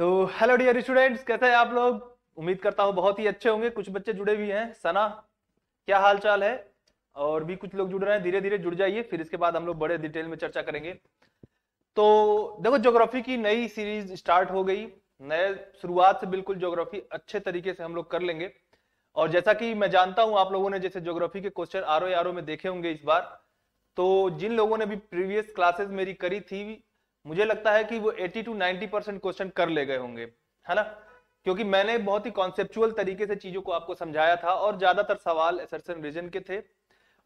तो hello dear students कैसे हैं आप लोग उम्मीद करता हूँ बहुत ही अच्छे होंगे कुछ बच्चे जुड़े भी हैं सना क्या हाल चाल है और भी कुछ लोग जुड़ रहे हैं धीरे धीरे जुड़ जाइए फिर इसके बाद हम लोग बड़े डिटेल में चर्चा करेंगे तो देखो ज्योग्राफी की नई सीरीज स्टार्ट हो गई नए शुरुआत से बिल्कुल ज्योग्राफी अच्छे तरीके से हम लोग कर लेंगे और जैसा कि मैं जानता हूं आप लोगों ने जैसे ज्योग्राफी के क्वेश्चन आर ओ में देखे होंगे इस बार तो जिन लोगों ने भी प्रीवियस क्लासेस मेरी करी थी मुझे लगता है कि वो 80 टू 90 परसेंट क्वेश्चन कर ले गए होंगे है ना क्योंकि मैंने बहुत ही कॉन्सेप्चुअल तरीके से चीजों को आपको समझाया था और ज्यादातर सवाल एसरसन रीजन के थे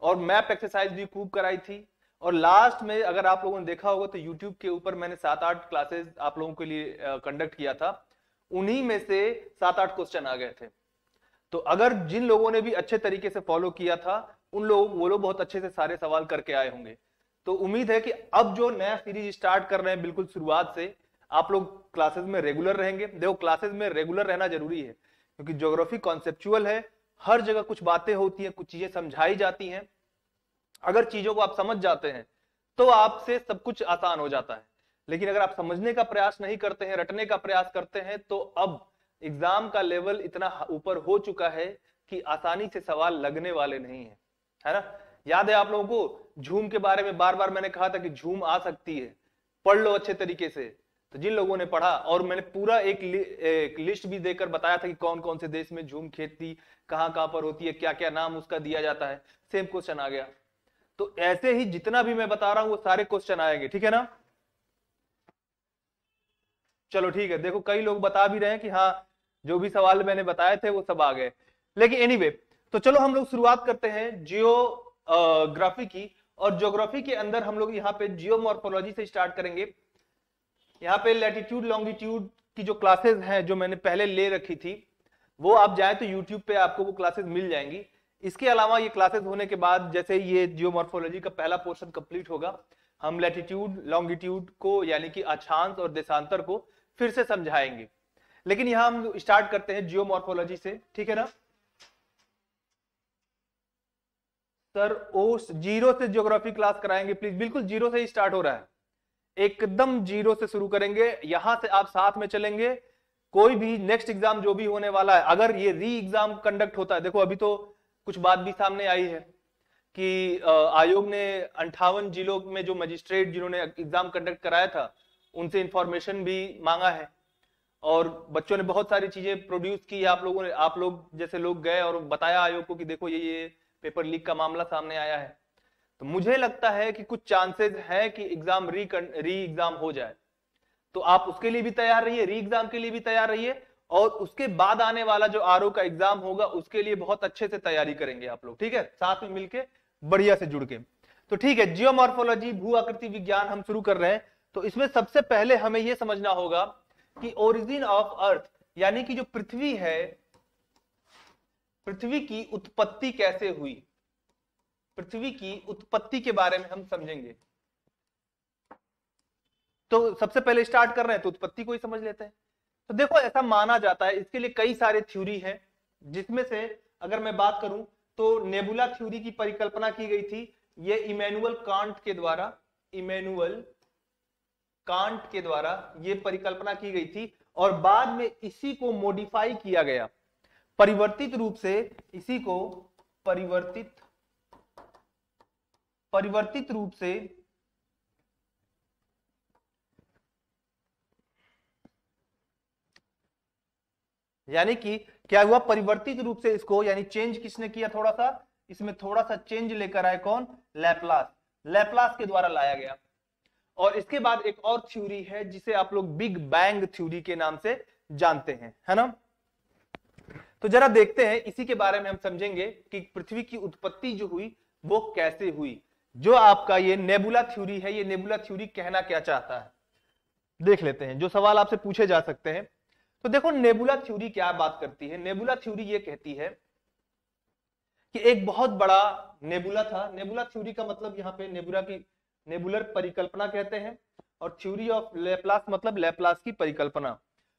और मैप एक्सरसाइज भी खूब कराई थी और लास्ट में अगर आप लोगों ने देखा होगा तो यूट्यूब के ऊपर मैंने सात आठ क्लासेस आप लोगों के लिए कंडक्ट किया था उन्हीं में से सात आठ क्वेश्चन आ गए थे तो अगर जिन लोगों ने भी अच्छे तरीके से फॉलो किया था उन लोग वो लोग बहुत अच्छे से सारे सवाल करके आए होंगे तो उम्मीद है कि अब जो नया सीरीज स्टार्ट कर रहे हैं बिल्कुल शुरुआत से आप लोग क्लासेस में रेगुलर रहेंगे देखो क्लासेस में रेगुलर रहना जरूरी है क्योंकि ज्योग्राफी कॉन्सेप्चुअल है हर जगह कुछ बातें होती हैं कुछ चीजें समझाई जाती हैं अगर चीजों को आप समझ जाते हैं तो आपसे सब कुछ आसान हो जाता है लेकिन अगर आप समझने का प्रयास नहीं करते हैं रटने का प्रयास करते हैं तो अब एग्जाम का लेवल इतना ऊपर हो चुका है कि आसानी से सवाल लगने वाले नहीं है है ना याद है आप लोगों को झूम के बारे में बार बार मैंने कहा था कि झूम आ सकती है पढ़ लो अच्छे तरीके से तो जिन लोगों ने पढ़ा और मैंने पूरा एक, लि, एक लिस्ट भी देकर बताया था कि कौन कौन से देश में झूम खेती कहां कहां पर होती है क्या क्या नाम उसका दिया जाता है सेम क्वेश्चन आ गया तो ऐसे ही जितना भी मैं बता रहा हूं वो सारे क्वेश्चन आएंगे ठीक है ना चलो ठीक है देखो कई लोग बता भी रहे हैं कि हाँ जो भी सवाल मैंने बताए थे वो सब आ गए लेकिन एनीवे anyway, तो चलो हम लोग शुरुआत करते हैं जियो ग्राफी की और ज्योग्राफी के अंदर हम लोग यहाँ पे जियोमोर्फोलॉजी से स्टार्ट करेंगे यहाँ पे लैटिट्यूड लॉन्गिट्यूड की जो क्लासेस हैं जो मैंने पहले ले रखी थी वो आप जाए तो यूट्यूब पे आपको वो क्लासेस मिल जाएंगी इसके अलावा ये क्लासेस होने के बाद जैसे ये जियोमोर्फोलॉजी का पहला पोर्शन कंप्लीट होगा हम लेटिट्यूड लॉन्गिट्यूड को यानी कि अक्षांश और देशांतर को फिर से समझाएंगे लेकिन यहाँ हम स्टार्ट करते हैं जियोमोर्फोलॉजी से ठीक है ना सर ओ जीरो से ज्योग्राफी क्लास कराएंगे प्लीज बिल्कुल जीरो से ही स्टार्ट हो रहा है एकदम जीरो से शुरू करेंगे यहां से आप साथ में चलेंगे कोई भी नेक्स्ट एग्जाम जो भी होने वाला है अगर ये री एग्जाम कंडक्ट होता है देखो अभी तो कुछ बात भी सामने आई है कि आयोग ने अंठावन जिलों में जो मजिस्ट्रेट जिन्होंने एग्जाम कंडक्ट कराया था उनसे इंफॉर्मेशन भी मांगा है और बच्चों ने बहुत सारी चीजें प्रोड्यूस की आप लोगों ने आप लोग जैसे लोग गए और बताया आयोग को कि देखो ये ये पेपर लीक का मामला सामने आया है तो मुझे लगता है कि कुछ चांसेस है कि एग्जाम री री एग्जाम हो जाए तो आप उसके लिए भी तैयार रहिए री एग्जाम के लिए भी तैयार रहिए और उसके बाद आने वाला जो आर का एग्जाम होगा उसके लिए बहुत अच्छे से तैयारी करेंगे आप लोग ठीक है साथ में मिलकर बढ़िया से जुड़ के तो ठीक है जियोमॉर्फोलॉजी भू आकृति विज्ञान हम शुरू कर रहे हैं तो इसमें सबसे पहले हमें यह समझना होगा कि ओरिजिन ऑफ अर्थ यानी कि जो पृथ्वी है पृथ्वी की उत्पत्ति कैसे हुई पृथ्वी की उत्पत्ति के बारे में हम समझेंगे तो सबसे पहले स्टार्ट कर रहे हैं तो उत्पत्ति को ही समझ लेते हैं तो देखो ऐसा माना जाता है इसके लिए कई सारे थ्योरी है जिसमें से अगर मैं बात करूं तो नेबुला थ्योरी की परिकल्पना की गई थी ये इमेनुअल कांट के द्वारा इमेनुअल कांट के द्वारा ये परिकल्पना की गई थी और बाद में इसी को मॉडिफाई किया गया परिवर्तित रूप से इसी को परिवर्तित परिवर्तित रूप से यानी कि क्या हुआ परिवर्तित रूप से इसको यानी चेंज किसने किया थोड़ा सा इसमें थोड़ा सा चेंज लेकर आए कौन लैपलास लैपलास के द्वारा लाया गया और इसके बाद एक और थ्योरी है जिसे आप लोग बिग बैंग थ्योरी के नाम से जानते हैं है ना तो जरा देखते हैं इसी के बारे में हम समझेंगे कि पृथ्वी की उत्पत्ति जो हुई वो कैसे हुई जो आपका ये नेबुला थ्योरी है ये नेबुला थ्योरी कहना क्या चाहता है देख लेते हैं जो सवाल आपसे पूछे जा सकते हैं तो देखो नेबुला थ्योरी क्या बात करती है नेबुला थ्योरी ये कहती है कि एक बहुत बड़ा नेबुला था नेबुला थ्योरी का मतलब यहाँ पे नेबुला की नेबुलर परिकल्पना कहते हैं और थ्योरी ऑफ लेप्लास मतलब लेप्लास की परिकल्पना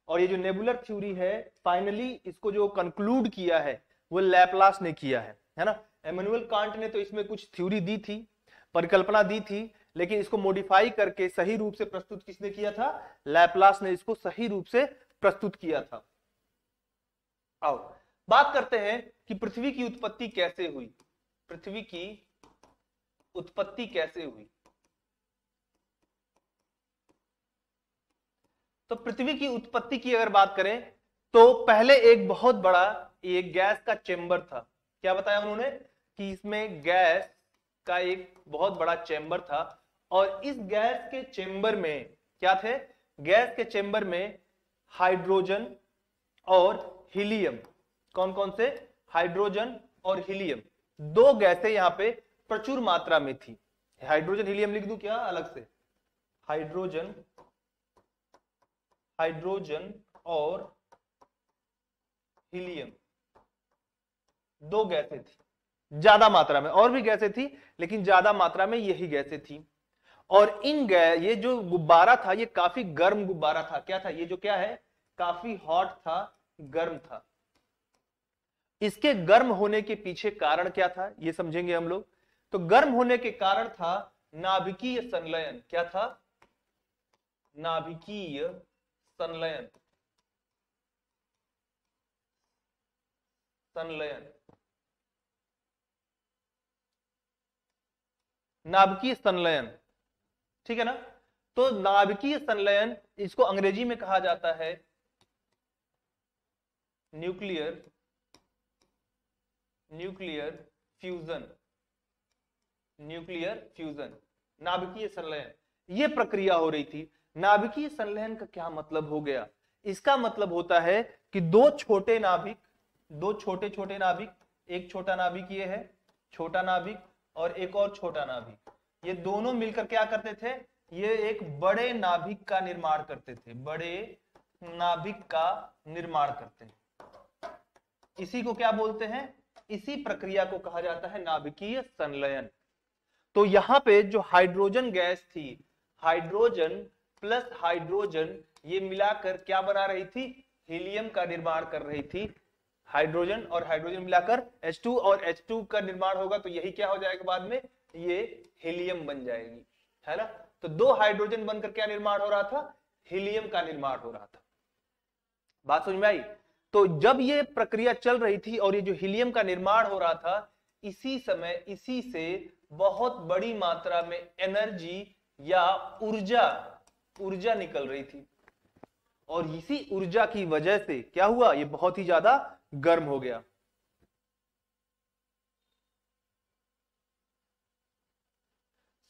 और ये जो नेबुलर थ्योरी है फाइनली इसको जो कंक्लूड किया है वो लैपलास ने किया है है ना एमेनुअल कांट ने तो इसमें कुछ थ्योरी दी थी परिकल्पना दी थी लेकिन इसको मॉडिफाई करके सही रूप से प्रस्तुत किसने किया था लैपलास ने इसको सही रूप से प्रस्तुत किया था आओ बात करते हैं कि पृथ्वी की उत्पत्ति कैसे हुई पृथ्वी की उत्पत्ति कैसे हुई तो पृथ्वी की उत्पत्ति की अगर बात करें तो पहले एक बहुत बड़ा ये गैस का चेंबर था क्या बताया उन्होंने कि इसमें गैस का एक बहुत बड़ा चेंबर था और इस गैस के चेंबर में क्या थे गैस के चेंबर में हाइड्रोजन और हीलियम कौन कौन से हाइड्रोजन और हीलियम दो गैसें यहां पे प्रचुर मात्रा में थी हाइड्रोजन हीलियम लिख दू क्या अलग से हाइड्रोजन हाइड्रोजन और हीलियम दो गैसें थी ज्यादा मात्रा में और भी गैसें थी लेकिन ज्यादा मात्रा में यही गैसें थी और इन गै ये जो गुब्बारा था ये काफी गर्म गुब्बारा था क्या था ये जो क्या है काफी हॉट था गर्म था इसके गर्म होने के पीछे कारण क्या था ये समझेंगे हम लोग तो गर्म होने के कारण था नाभिकीय संलयन क्या था नाभिकीय संलयन संलयन नाभिकीय संलयन ठीक है ना तो नाभिकीय संलयन इसको अंग्रेजी में कहा जाता है nuclear nuclear fusion nuclear fusion नाभिकीय संलयन ये प्रक्रिया हो रही थी नाभिकीय संलयन का क्या मतलब हो गया इसका मतलब होता है कि दो छोटे नाभिक दो छोटे छोटे नाभिक एक छोटा नाभिक ये है छोटा नाभिक और एक और छोटा नाभिक ये दोनों मिलकर क्या करते थे ये एक बड़े नाभिक का निर्माण करते थे बड़े नाभिक का निर्माण करते हैं इसी को क्या बोलते हैं इसी प्रक्रिया को कहा जाता है नाभिकीय संलयन तो यहां पे जो हाइड्रोजन गैस थी हाइड्रोजन प्लस हाइड्रोजन ये मिलाकर क्या बना रही थी हीलियम का निर्माण कर रही थी हाइड्रोजन और हाइड्रोजन मिलाकर H2 और H2 का निर्माण होगा तो यही क्या हो जाएगा बाद में ये हीलियम बन जाएगी है ना तो दो हाइड्रोजन बनकर क्या निर्माण हो रहा था हीलियम का निर्माण हो रहा था बात समझ में आई तो जब ये प्रक्रिया चल रही थी और ये जो हीलियम का निर्माण हो रहा था इसी समय इसी से बहुत बड़ी मात्रा में एनर्जी या ऊर्जा ऊर्जा निकल रही थी और इसी ऊर्जा की वजह से क्या हुआ ये बहुत ही ज्यादा गर्म हो गया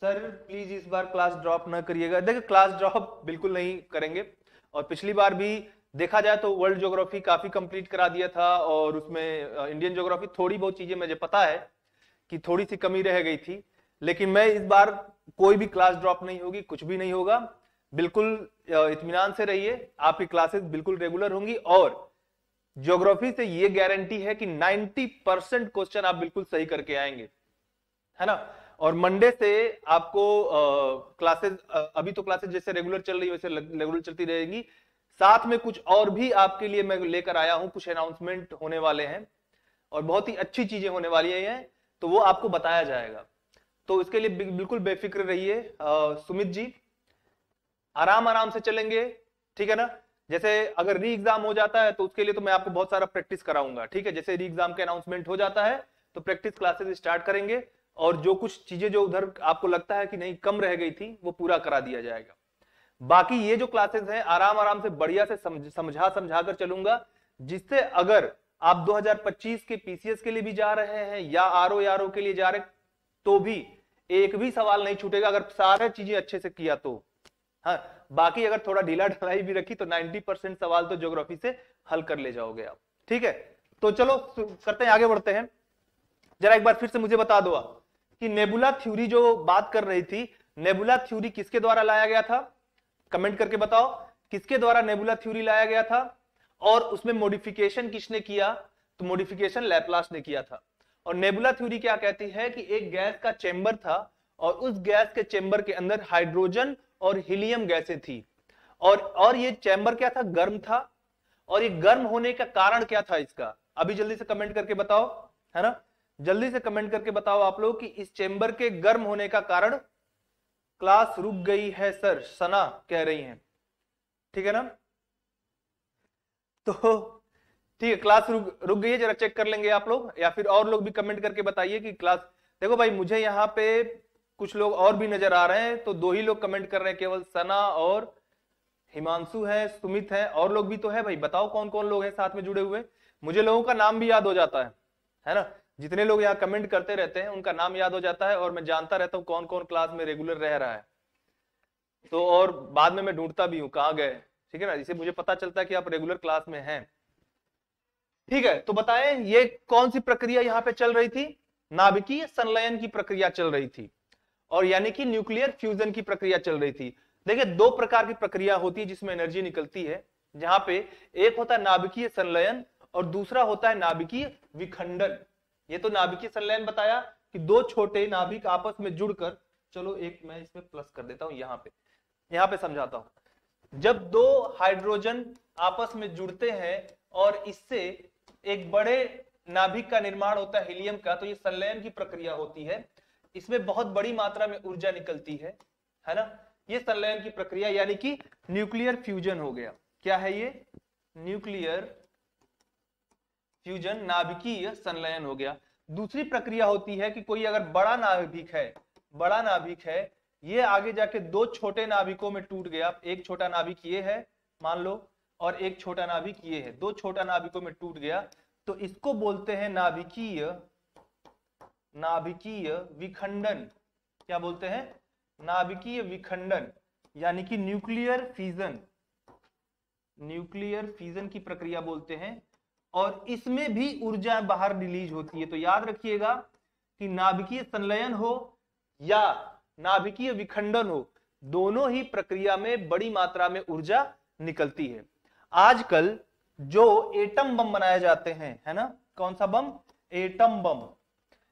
सर प्लीज इस बार क्लास ड्रॉप ना करिएगा देखिए क्लास ड्रॉप बिल्कुल नहीं करेंगे और पिछली बार भी देखा जाए तो वर्ल्ड ज्योग्राफी काफी कंप्लीट करा दिया था और उसमें इंडियन ज्योग्राफी थोड़ी बहुत चीजें मुझे पता है कि थोड़ी सी कमी रह गई थी लेकिन मैं इस बार कोई भी क्लास ड्रॉप नहीं होगी कुछ भी नहीं होगा बिल्कुल इतमान से रहिए आपकी क्लासेस बिल्कुल रेगुलर होंगी और ज्योग्राफी से ये गारंटी है कि 90 परसेंट क्वेश्चन आप बिल्कुल सही करके आएंगे है ना और मंडे से आपको क्लासेस अभी तो क्लासेस जैसे रेगुलर चल रही है वैसे रेगुलर चलती रहेगी साथ में कुछ और भी आपके लिए मैं लेकर आया हूं कुछ अनाउंसमेंट होने वाले हैं और बहुत ही अच्छी चीजें होने वाली हैं तो वो आपको बताया जाएगा तो इसके लिए बिल्कुल बेफिक्र रहिए सुमित जी आराम आराम से चलेंगे ठीक है ना जैसे अगर री एग्जाम हो जाता है तो उसके लिए तो मैं आपको बहुत सारा प्रैक्टिस कराऊंगा ठीक है जैसे री एग्जाम का अनाउंसमेंट हो जाता है तो प्रैक्टिस क्लासेस स्टार्ट करेंगे और जो कुछ चीजें जो उधर आपको लगता है कि नहीं कम रह गई थी वो पूरा करा दिया जाएगा बाकी ये जो क्लासेस हैं आराम आराम से बढ़िया से समझ, समझा समझा कर चलूंगा जिससे अगर आप 2025 के पीसीएस के लिए भी जा रहे हैं या आर ओ के लिए जा रहे तो भी एक भी सवाल नहीं छूटेगा अगर सारे चीजें अच्छे से किया तो हाँ बाकी अगर थोड़ा ढीला ढलाई भी रखी तो 90 परसेंट सवाल तो ज्योग्राफी से हल कर ले जाओगे आप ठीक है तो चलो करते हैं आगे बढ़ते हैं जरा एक बार फिर से मुझे बता दो कि नेबुला थ्यूरी जो बात कर रही थी नेबुला थ्यूरी किसके द्वारा लाया गया था कमेंट करके बताओ किसके द्वारा नेबुला थ्यूरी लाया गया था और उसमें मोडिफिकेशन किसने किया तो मोडिफिकेशन लैपलास ने किया था और नेबुला थ्योरी क्या कहती है कि एक गैस का चेंबर था और उस गैस के चेंबर के अंदर हाइड्रोजन और हीलियम गैसें थी और और ये चैम्बर क्या था गर्म था और ये गर्म होने का कारण क्या था इसका अभी जल्दी से कमेंट करके बताओ है ना जल्दी से कमेंट करके बताओ आप लोग कि इस चैम्बर के गर्म होने का कारण क्लास रुक गई है सर सना कह रही हैं ठीक है ना तो ठीक है क्लास रुक रुक गई है जरा चेक कर लेंगे आप लोग या फिर और लोग भी कमेंट करके बताइए कि क्लास देखो भाई मुझे यहाँ पे कुछ लोग और भी नजर आ रहे हैं तो दो ही लोग कमेंट कर रहे हैं केवल सना और हिमांशु है सुमित है और लोग भी तो है भाई बताओ कौन कौन लोग हैं साथ में जुड़े हुए मुझे लोगों का नाम भी याद हो जाता है है ना जितने लोग यहाँ कमेंट करते रहते हैं उनका नाम याद हो जाता है और मैं जानता रहता हूँ कौन कौन क्लास में रेगुलर रह रहा है तो और बाद में मैं ढूंढता भी हूँ कहाँ गए ठीक है ना जिसे मुझे पता चलता है कि आप रेगुलर क्लास में हैं ठीक है तो बताएं ये कौन सी प्रक्रिया यहाँ पे चल रही थी नाभिकीय संलयन की प्रक्रिया चल रही थी और यानी कि न्यूक्लियर फ्यूजन की प्रक्रिया चल रही थी देखिए दो प्रकार की प्रक्रिया होती है जिसमें एनर्जी निकलती है जहां पे एक होता है नाभिकीय संलयन और दूसरा होता है नाभिकीय विखंडन ये तो नाभिकीय संलयन बताया कि दो छोटे नाभिक आपस में जुड़कर चलो एक मैं इसमें प्लस कर देता हूं यहाँ पे यहाँ पे समझाता हूं जब दो हाइड्रोजन आपस में जुड़ते हैं और इससे एक बड़े नाभिक का निर्माण होता है हीलियम का तो ये संलयन की प्रक्रिया होती है इसमें बहुत बड़ी मात्रा में ऊर्जा निकलती है है ना ये संलयन की प्रक्रिया यानी कि न्यूक्लियर फ्यूजन हो गया क्या है ये न्यूक्लियर फ्यूजन नाभिकीय संलयन हो गया दूसरी प्रक्रिया होती है कि कोई अगर बड़ा नाभिक है बड़ा नाभिक है ये आगे जाके दो छोटे नाभिकों में टूट गया एक छोटा नाभिक ये है मान लो और एक छोटा नाभिक ये है दो छोटा नाभिकों में टूट गया तो इसको बोलते हैं नाभिकीय नाभिकीय विखंडन क्या बोलते हैं नाभिकीय विखंडन यानी कि न्यूक्लियर फीजन न्यूक्लियर फीजन की प्रक्रिया बोलते हैं और इसमें भी ऊर्जा बाहर रिलीज होती है तो याद रखिएगा कि नाभिकीय संलयन हो या नाभिकीय विखंडन हो दोनों ही प्रक्रिया में बड़ी मात्रा में ऊर्जा निकलती है आजकल जो एटम बम बनाए जाते हैं है ना कौन सा बम एटम बम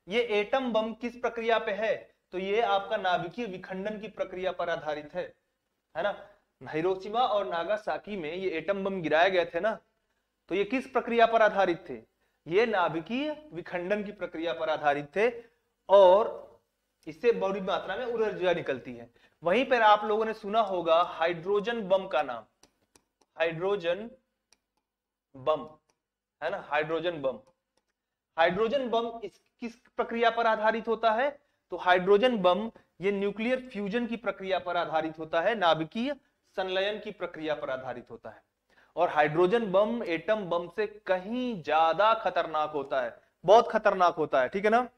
ये एटम बम किस प्रक्रिया पे है तो ये आपका नाभिकीय विखंडन की प्रक्रिया पर आधारित है है ना हिरोशिमा और नागासाकी में ये एटम बम गिराए गए थे ना तो ये किस प्रक्रिया पर आधारित थे ये नाभिकीय विखंडन की प्रक्रिया पर आधारित थे और इससे बड़ी मात्रा में ऊर्जा निकलती है वहीं पर आप लोगों ने सुना होगा हाइड्रोजन बम का नाम हाइड्रोजन बम है ना हाइड्रोजन बम हाइड्रोजन बम इस किस प्रक्रिया पर आधारित होता है तो हाइड्रोजन बम ये न्यूक्लियर फ्यूजन की प्रक्रिया पर आधारित होता है नाभिकीय संलयन की प्रक्रिया पर आधारित होता है और हाइड्रोजन बम एटम बम से कहीं ज्यादा खतरनाक होता है बहुत खतरनाक होता है ठीक है ना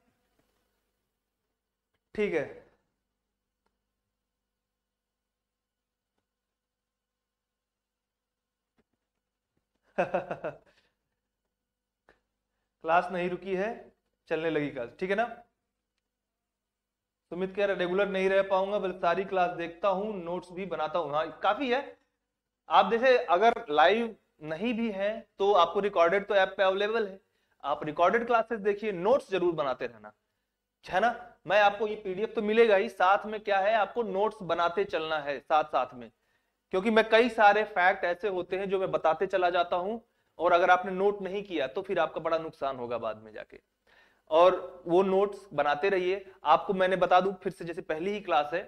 ठीक है ha ha ha क्लास नहीं रुकी है चलने लगी क्लास ठीक है ना सुमित कह रहे रेगुलर नहीं रह पाऊंगा बल्कि सारी क्लास देखता हूँ नोट्स भी बनाता हूँ हाँ काफी है आप जैसे अगर लाइव नहीं भी है तो आपको रिकॉर्डेड तो ऐप पे अवेलेबल है आप रिकॉर्डेड क्लासेस देखिए नोट्स जरूर बनाते रहना है ना मैं आपको ये पीडीएफ तो मिलेगा ही साथ में क्या है आपको नोट्स बनाते चलना है साथ साथ में क्योंकि मैं कई सारे फैक्ट ऐसे होते हैं जो मैं बताते चला जाता हूँ और अगर आपने नोट नहीं किया तो फिर आपका बड़ा नुकसान होगा बाद में जाके और वो नोट्स बनाते रहिए आपको मैंने बता दूं फिर से जैसे पहली ही क्लास है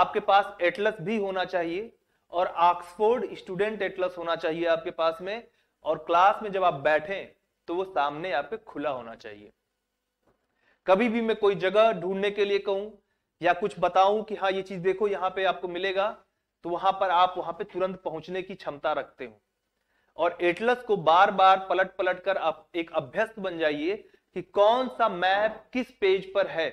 आपके पास एटलस भी होना चाहिए और ऑक्सफोर्ड स्टूडेंट एटलस होना चाहिए आपके पास में और क्लास में जब आप बैठें तो वो सामने आपके खुला होना चाहिए कभी भी मैं कोई जगह ढूंढने के लिए कहूं या कुछ बताऊं कि हाँ ये चीज देखो यहाँ पे आपको मिलेगा तो वहां पर आप वहां पे तुरंत पहुंचने की क्षमता रखते हूँ और एटलस को बार बार पलट पलट कर आप एक अभ्यस्त बन जाइए कि कौन सा मैप किस पेज पर है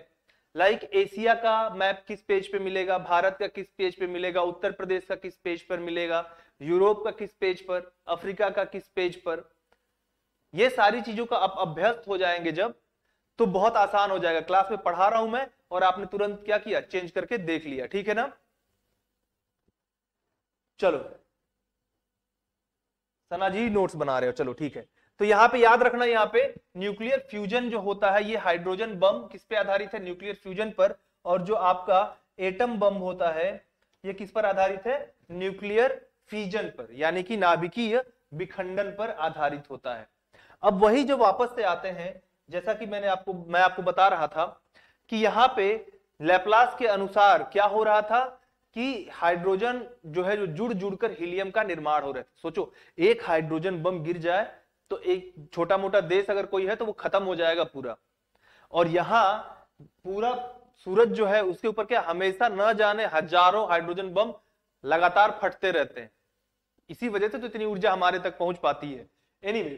लाइक like, एशिया का मैप किस पेज पे मिलेगा भारत का किस पेज पे मिलेगा उत्तर प्रदेश का किस पेज पर मिलेगा यूरोप का किस पेज पर अफ्रीका का किस पेज पर ये सारी चीजों का आप अभ्यस्त हो जाएंगे जब तो बहुत आसान हो जाएगा क्लास में पढ़ा रहा हूं मैं और आपने तुरंत क्या किया चेंज करके देख लिया ठीक है ना चलो सना जी नोट्स बना रहे हो चलो ठीक है तो यहाँ पे याद रखना यहाँ पे न्यूक्लियर फ्यूजन जो होता है ये हाइड्रोजन बम किस पे आधारित है न्यूक्लियर फ्यूजन पर और जो आपका एटम बम होता है ये किस पर आधारित है न्यूक्लियर फ्यूजन पर यानी कि नाभिकीय विखंडन पर आधारित होता है अब वही जो वापस से आते हैं जैसा कि मैंने आपको मैं आपको बता रहा था कि यहाँ पे लेप्लास के अनुसार क्या हो रहा था कि हाइड्रोजन जो है जो जुड़ जुड़कर हीलियम का निर्माण हो रहा है सोचो एक हाइड्रोजन बम गिर जाए तो एक छोटा मोटा देश अगर कोई है तो वो खत्म हो जाएगा पूरा और यहाँ पूरा सूरज जो है उसके ऊपर क्या हमेशा न जाने हजारों हाइड्रोजन बम लगातार फटते रहते हैं इसी वजह से तो इतनी ऊर्जा हमारे तक पहुंच पाती है एनी anyway,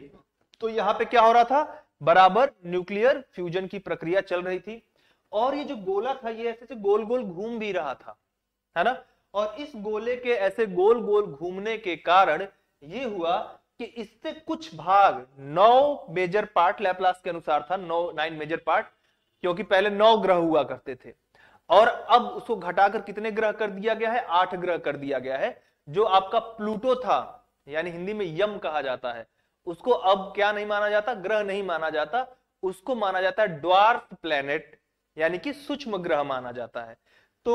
तो यहाँ पे क्या हो रहा था बराबर न्यूक्लियर फ्यूजन की प्रक्रिया चल रही थी और ये जो गोला था ये ऐसे गोल गोल घूम भी रहा था है ना और इस गोले के ऐसे गोल गोल घूमने के कारण ये हुआ कि इससे कुछ भाग नौ मेजर पार्ट लैपलास के अनुसार था नौ नाइन मेजर पार्ट क्योंकि पहले नौ ग्रह हुआ करते थे और अब उसको घटाकर कितने ग्रह कर दिया गया है आठ ग्रह कर दिया गया है जो आपका प्लूटो था यानी हिंदी में यम कहा जाता है उसको अब क्या नहीं माना जाता ग्रह नहीं माना जाता उसको माना जाता है ड्वार्फ प्लेनेट यानी कि सूक्ष्म ग्रह माना जाता है तो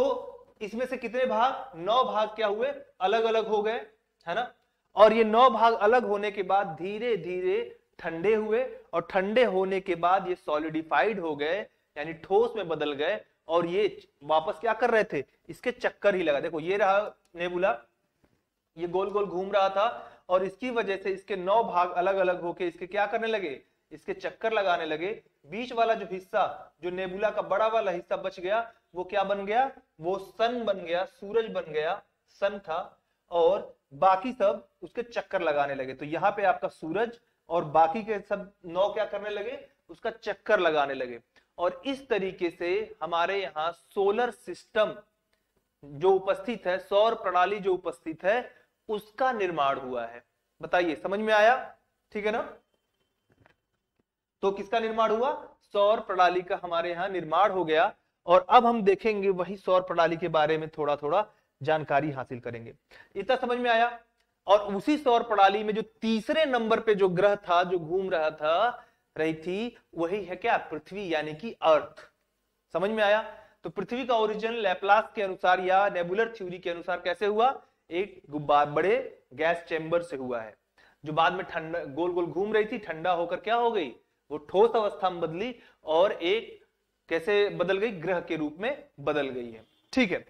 इसमें से कितने भाग नौ भाग क्या हुए अलग अलग हो गए है ना और ये नौ भाग अलग होने के बाद धीरे धीरे ठंडे हुए और ठंडे होने के बाद ये सॉलिडिफाइड हो गए यानी ठोस में बदल गए और ये वापस क्या कर रहे थे इसके चक्कर ही लगा देखो ये रहा नेबुला ये गोल गोल घूम रहा था और इसकी वजह से इसके नौ भाग अलग अलग होके इसके क्या करने लगे इसके चक्कर लगाने लगे बीच वाला जो हिस्सा जो नेबुला का बड़ा वाला हिस्सा बच गया वो क्या बन गया वो सन बन गया सूरज बन गया सन था और बाकी सब उसके चक्कर लगाने लगे तो यहाँ पे आपका सूरज और बाकी के सब नौ क्या करने लगे उसका चक्कर लगाने लगे और इस तरीके से हमारे यहाँ सोलर सिस्टम जो उपस्थित है सौर प्रणाली जो उपस्थित है उसका निर्माण हुआ है बताइए समझ में आया ठीक है ना तो किसका निर्माण हुआ सौर प्रणाली का हमारे यहाँ निर्माण हो गया और अब हम देखेंगे वही सौर प्रणाली के बारे में थोड़ा थोड़ा जानकारी हासिल करेंगे इतना समझ में आया और उसी सौर प्रणाली में जो तीसरे नंबर पे जो ग्रह था जो घूम रहा था रही थी वही है क्या पृथ्वी यानी कि अर्थ समझ में आया तो पृथ्वी का ओरिजिन लेप्लास के अनुसार या नेबुलर थ्योरी के अनुसार कैसे हुआ एक गुब्बार बड़े गैस चैम्बर से हुआ है जो बाद में ठंडा गोल गोल घूम रही थी ठंडा होकर क्या हो गई वो ठोस अवस्था में बदली और एक कैसे बदल गई ग्रह के रूप में बदल गई है ठीक है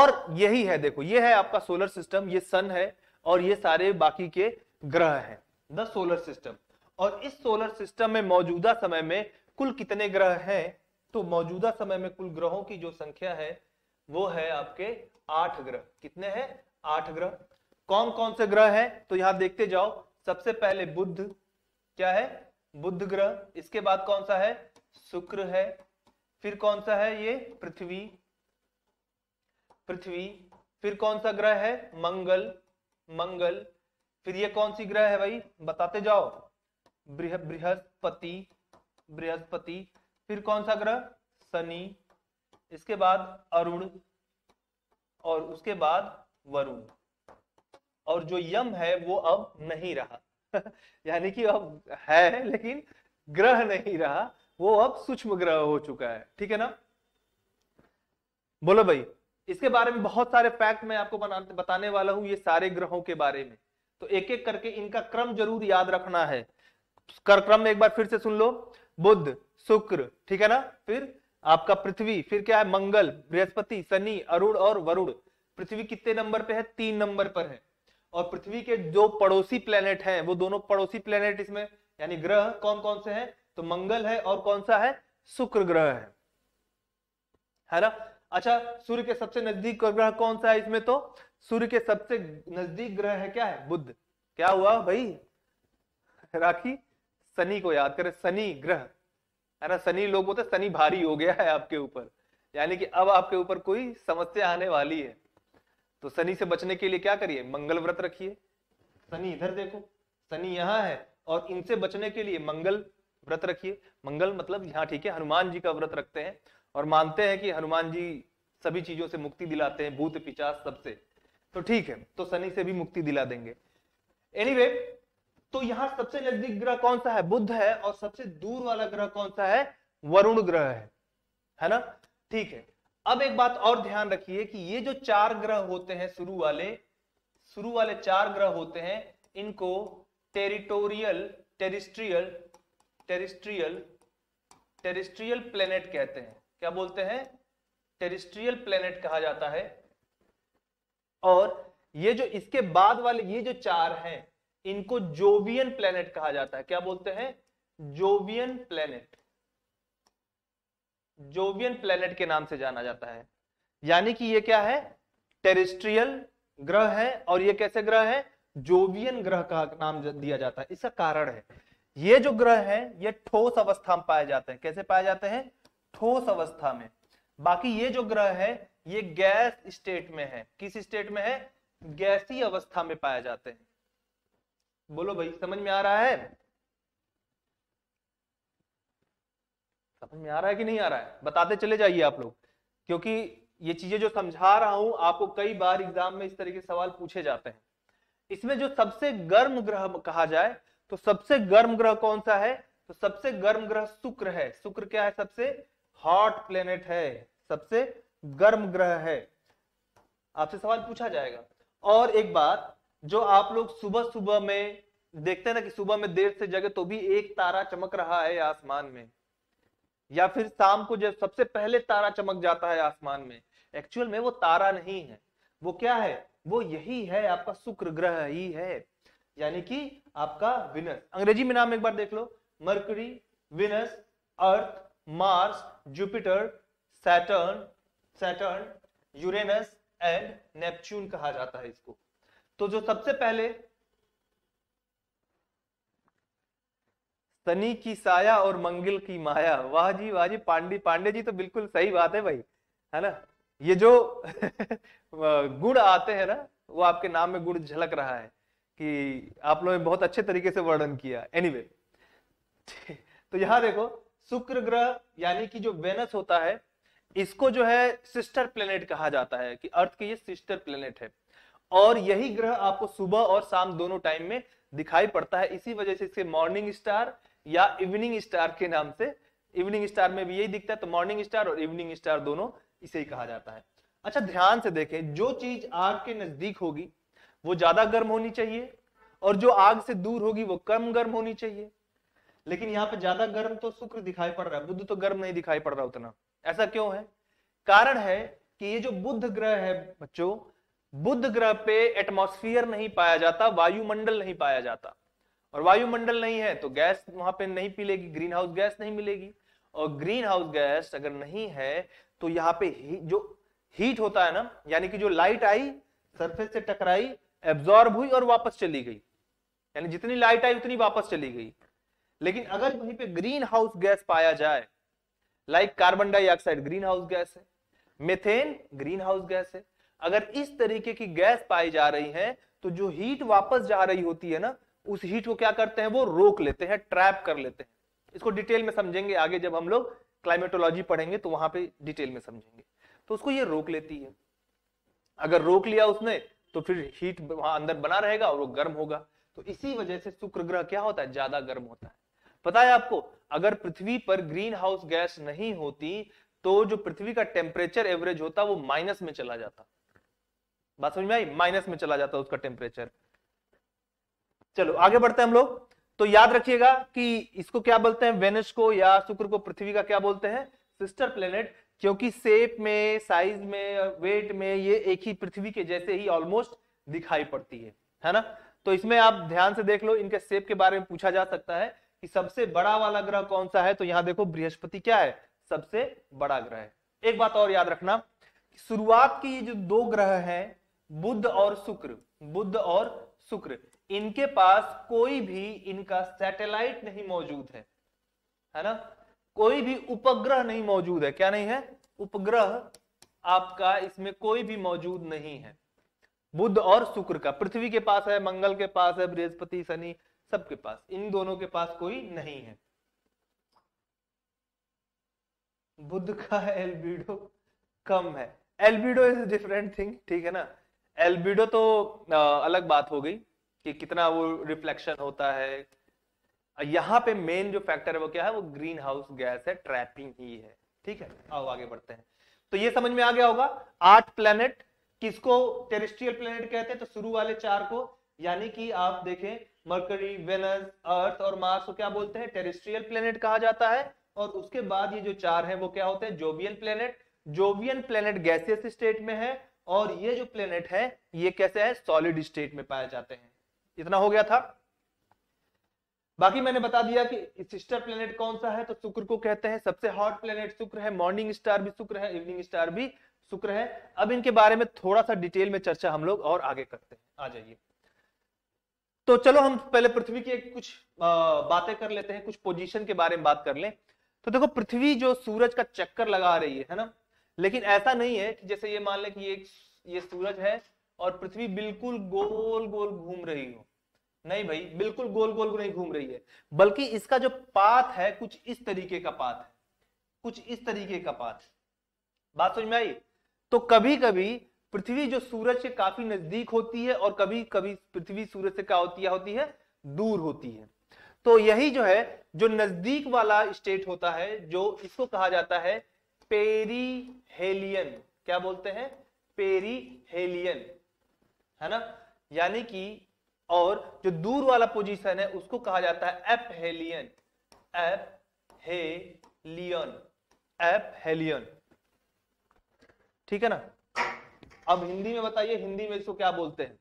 और यही है देखो ये है आपका सोलर सिस्टम ये सन है और ये सारे बाकी के ग्रह हैं द सोलर सिस्टम और इस सोलर सिस्टम में मौजूदा समय में कुल कितने ग्रह हैं तो मौजूदा समय में कुल ग्रहों की जो संख्या है वो है आपके आठ ग्रह कितने हैं आठ ग्रह कौन कौन से ग्रह हैं तो यहां देखते जाओ सबसे पहले बुद्ध क्या है बुध ग्रह इसके बाद कौन सा है शुक्र है फिर कौन सा है ये पृथ्वी पृथ्वी फिर कौन सा ग्रह है मंगल मंगल फिर ये कौन सी ग्रह है भाई बताते जाओ बृहस्पति बृहस्पति फिर कौन सा ग्रह शनि इसके बाद अरुण और उसके बाद वरुण और जो यम है वो अब नहीं रहा यानी कि अब है लेकिन ग्रह नहीं रहा वो अब सूक्ष्म ग्रह हो चुका है ठीक है ना बोलो भाई इसके बारे में बहुत सारे फैक्ट मैं आपको बताने वाला हूं ये सारे ग्रहों के बारे में तो एक एक करके इनका क्रम जरूर याद रखना है कर क्रम एक बार फिर से सुन लो बुद्ध शुक्र ठीक है ना फिर आपका पृथ्वी फिर क्या है मंगल बृहस्पति शनि अरुण और वरुण पृथ्वी कितने नंबर पे है तीन नंबर पर है और पृथ्वी के जो पड़ोसी प्लेनेट है वो दोनों पड़ोसी प्लेनेट इसमें यानी ग्रह कौन कौन से हैं तो मंगल है और कौन सा है शुक्र ग्रह है है ना अच्छा सूर्य के सबसे नजदीक ग्रह कौन सा है इसमें तो सूर्य के सबसे नजदीक ग्रह है क्या है बुद्ध क्या हुआ भाई राखी शनि को याद करें शनि ग्रह है ना शनि लोग बोलते शनि भारी हो गया है आपके ऊपर यानी कि अब आपके ऊपर कोई समस्या आने वाली है तो शनि से बचने के लिए क्या करिए मंगल व्रत रखिए शनि इधर देखो शनि यहाँ है और इनसे बचने के लिए मंगल व्रत रखिए मंगल मतलब यहाँ ठीक है हनुमान जी का व्रत रखते हैं और मानते हैं कि हनुमान जी सभी चीजों से मुक्ति दिलाते हैं भूत पिचास सबसे तो ठीक है तो शनि से भी मुक्ति दिला देंगे एनीवे anyway, तो यहाँ सबसे नजदीक ग्रह कौन सा है बुद्ध है और सबसे दूर वाला ग्रह कौन सा है वरुण ग्रह है है ना ठीक है अब एक बात और ध्यान रखिए कि ये जो चार ग्रह होते हैं शुरू वाले शुरू वाले चार ग्रह होते हैं इनको territorial terrestrial terrestrial terrestrial planet कहते हैं क्या बोलते हैं टेरिस्ट्रियल प्लेनेट कहा जाता है और ये जो इसके बाद वाले ये जो चार हैं इनको जोवियन प्लेनेट कहा जाता है क्या बोलते हैं जोवियन प्लेनेट जोवियन प्लेनेट के नाम से जाना जाता है यानी कि ये क्या है टेरिस्ट्रियल ग्रह है और ये कैसे ग्रह है जोवियन ग्रह का नाम दिया जाता है इसका कारण है ये जो ग्रह है ये ठोस अवस्था में पाए जाते हैं कैसे पाए जाते हैं ठोस अवस्था में बाकी ये जो ग्रह है ये गैस स्टेट में है किस स्टेट में है गैसी अवस्था में पाए जाते हैं बोलो भाई समझ में आ रहा है समझ में आ रहा है कि नहीं आ रहा है बताते चले जाइए आप लोग क्योंकि ये चीजें जो समझा रहा हूं आपको कई बार एग्जाम में इस तरीके सवाल पूछे जाते हैं इसमें जो सबसे गर्म ग्रह कहा जाए तो सबसे गर्म ग्रह कौन सा है तो सबसे गर्म ग्रह शुक्र है शुक्र क्या है सबसे हॉट प्लेनेट है सबसे गर्म ग्रह है आपसे सवाल पूछा जाएगा और एक बात जो आप लोग सुबह सुबह में देखते हैं ना कि सुबह में देर से जगे तो भी एक तारा चमक रहा है आसमान में या फिर शाम को जब सबसे पहले तारा चमक जाता है आसमान में एक्चुअल में वो तारा नहीं है वो क्या है वो यही है आपका शुक्र ग्रह ही है यानी कि आपका विनस अंग्रेजी में नाम एक बार देख लो Mercury Venus Earth Mars Jupiter Saturn Saturn Uranus and Neptune कहा जाता है इसको तो जो सबसे पहले सनी की साया और मंगल की माया वाह जी वाह जी पांडे पांडे जी तो बिल्कुल सही बात है भाई है ना ये जो गुड़ आते हैं ना वो आपके नाम में गुड़ झलक रहा है कि आप लोगों ने बहुत अच्छे तरीके से वर्णन किया एनीवे anyway, तो यहाँ देखो शुक्र ग्रह यानी कि जो वेनस होता है इसको जो है सिस्टर प्लेनेट कहा जाता है कि अर्थ के ये सिस्टर प्लेनेट है और यही ग्रह आपको सुबह और शाम दोनों टाइम में दिखाई पड़ता है इसी वजह से इसे मॉर्निंग स्टार या इवनिंग स्टार के नाम से इवनिंग स्टार में भी यही दिखता है तो मॉर्निंग स्टार और इवनिंग स्टार दोनों इसे ही कहा जाता है अच्छा ध्यान से देखें जो चीज आग के नजदीक होगी वो ज्यादा गर्म होनी चाहिए और जो आग से दूर होगी वो कम गर्म होनी चाहिए लेकिन यहाँ पे ज्यादा गर्म तो शुक्र दिखाई पड़ रहा है बुद्ध तो गर्म नहीं दिखाई पड़ रहा उतना ऐसा क्यों है कारण है कि ये जो बुद्ध ग्रह है बच्चों बुद्ध ग्रह पे एटमोस्फियर नहीं पाया जाता वायुमंडल नहीं पाया जाता और वायुमंडल नहीं है तो गैस वहां पे नहीं मिलेगी ग्रीन हाउस गैस नहीं मिलेगी और ग्रीन हाउस गैस अगर नहीं है तो यहाँ पे ही, जो हीट होता है ना यानी कि जो लाइट आई सरफेस से टकराई एब्जॉर्ब हुई और वापस चली गई यानी जितनी लाइट आई उतनी वापस चली गई लेकिन अगर वहीं पे ग्रीन हाउस गैस पाया जाए like carbon dioxide greenhouse gas है मेथेन ग्रीन हाउस गैस है अगर इस तरीके की गैस पाई जा रही है तो जो हीट वापस जा रही होती है ना उस हीट को क्या करते हैं वो रोक लेते हैं ट्रैप कर लेते हैं इसको डिटेल में समझेंगे आगे जब हम लोग क्लाइमेटोलॉजी पढ़ेंगे तो वहां पे डिटेल में समझेंगे तो उसको ये रोक लेती है अगर रोक लिया उसने तो फिर हीट वहां अंदर बना रहेगा और वो गर्म होगा तो इसी वजह से शुक्र ग्रह क्या होता है ज्यादा गर्म होता है पता है आपको अगर पृथ्वी पर ग्रीन हाउस गैस नहीं होती तो जो पृथ्वी का टेम्परेचर एवरेज होता वो माइनस में चला जाता बात समझ में आई माइनस में चला जाता उसका टेम्परेचर चलो आगे बढ़ते हैं हम लोग तो याद रखिएगा कि इसको क्या बोलते हैं वेनस को या शुक्र को पृथ्वी का क्या बोलते हैं सिस्टर प्लेनेट क्योंकि शेप में साइज में वेट में ये एक ही पृथ्वी के जैसे ही ऑलमोस्ट दिखाई पड़ती है है ना तो इसमें आप ध्यान से देख लो इनके शेप के बारे में पूछा जा सकता है कि सबसे बड़ा वाला ग्रह कौन सा है तो यहाँ देखो बृहस्पति क्या है सबसे बड़ा ग्रह है एक बात और याद रखना शुरुआत की जो दो ग्रह है बुद्ध और शुक्र बुद्ध और शुक्र इनके पास कोई भी इनका सैटेलाइट नहीं मौजूद है है ना कोई भी उपग्रह नहीं मौजूद है क्या नहीं है उपग्रह आपका इसमें कोई भी मौजूद नहीं है बुद्ध और शुक्र का पृथ्वी के पास है मंगल के पास है बृहस्पति शनि सबके पास इन दोनों के पास कोई नहीं है बुद्ध का एल्बिडो कम है एल्बिडो इज डिफरेंट थिंग ठीक है ना एल्बिडो तो अलग बात हो गई कि कितना वो रिफ्लेक्शन होता है यहाँ पे मेन जो फैक्टर है वो क्या है वो ग्रीन हाउस गैस है ट्रैपिंग ही है ठीक है आओ आगे बढ़ते हैं तो ये समझ में आ गया होगा आठ प्लेनेट किसको टेरिस्ट्रियल प्लेनेट कहते हैं तो शुरू वाले चार को यानी कि आप देखें मर्करी वेनस अर्थ और मार्स को क्या बोलते हैं टेरिस्ट्रियल प्लेनेट कहा जाता है और उसके बाद ये जो चार है वो क्या होते हैं Jovian planet Jovian planet gaseous state में है और ये जो प्लेनेट है ये कैसे है सॉलिड स्टेट में पाए जाते हैं इतना हो गया था बाकी मैंने बता दिया कि सिस्टर प्लेनेट कौन सा है तो शुक्र को कहते हैं सबसे हॉट प्लेनेट शुक्र है मॉर्निंग स्टार भी शुक्र है इवनिंग स्टार भी शुक्र है अब इनके बारे में थोड़ा सा डिटेल में चर्चा हम लोग और आगे करते हैं आ जाइए तो चलो हम पहले पृथ्वी की कुछ बातें कर लेते हैं कुछ पोजीशन के बारे में बात कर लें तो देखो पृथ्वी जो सूरज का चक्कर लगा रही है है ना लेकिन ऐसा नहीं है कि जैसे ये मान लें कि ये ये सूरज है और पृथ्वी बिल्कुल गोल गोल घूम रही हो नहीं भाई बिल्कुल गोल गोल नहीं घूम रही है बल्कि इसका जो पाथ है कुछ इस तरीके का पाथ है कुछ इस तरीके का पाथ बात समझ में आई तो कभी कभी पृथ्वी जो सूरज से काफी नजदीक होती है और कभी कभी पृथ्वी सूरज से क्या होती है होती है दूर होती है तो यही जो है जो नजदीक वाला स्टेट होता है जो इसको कहा जाता है पेरीहेलियन क्या बोलते हैं पेरीहेलियन है ना यानी कि और जो दूर वाला पोजीशन है उसको कहा जाता है aphelion aphelion aphelion ठीक है ना अब हिंदी में बताइए हिंदी में इसको क्या बोलते हैं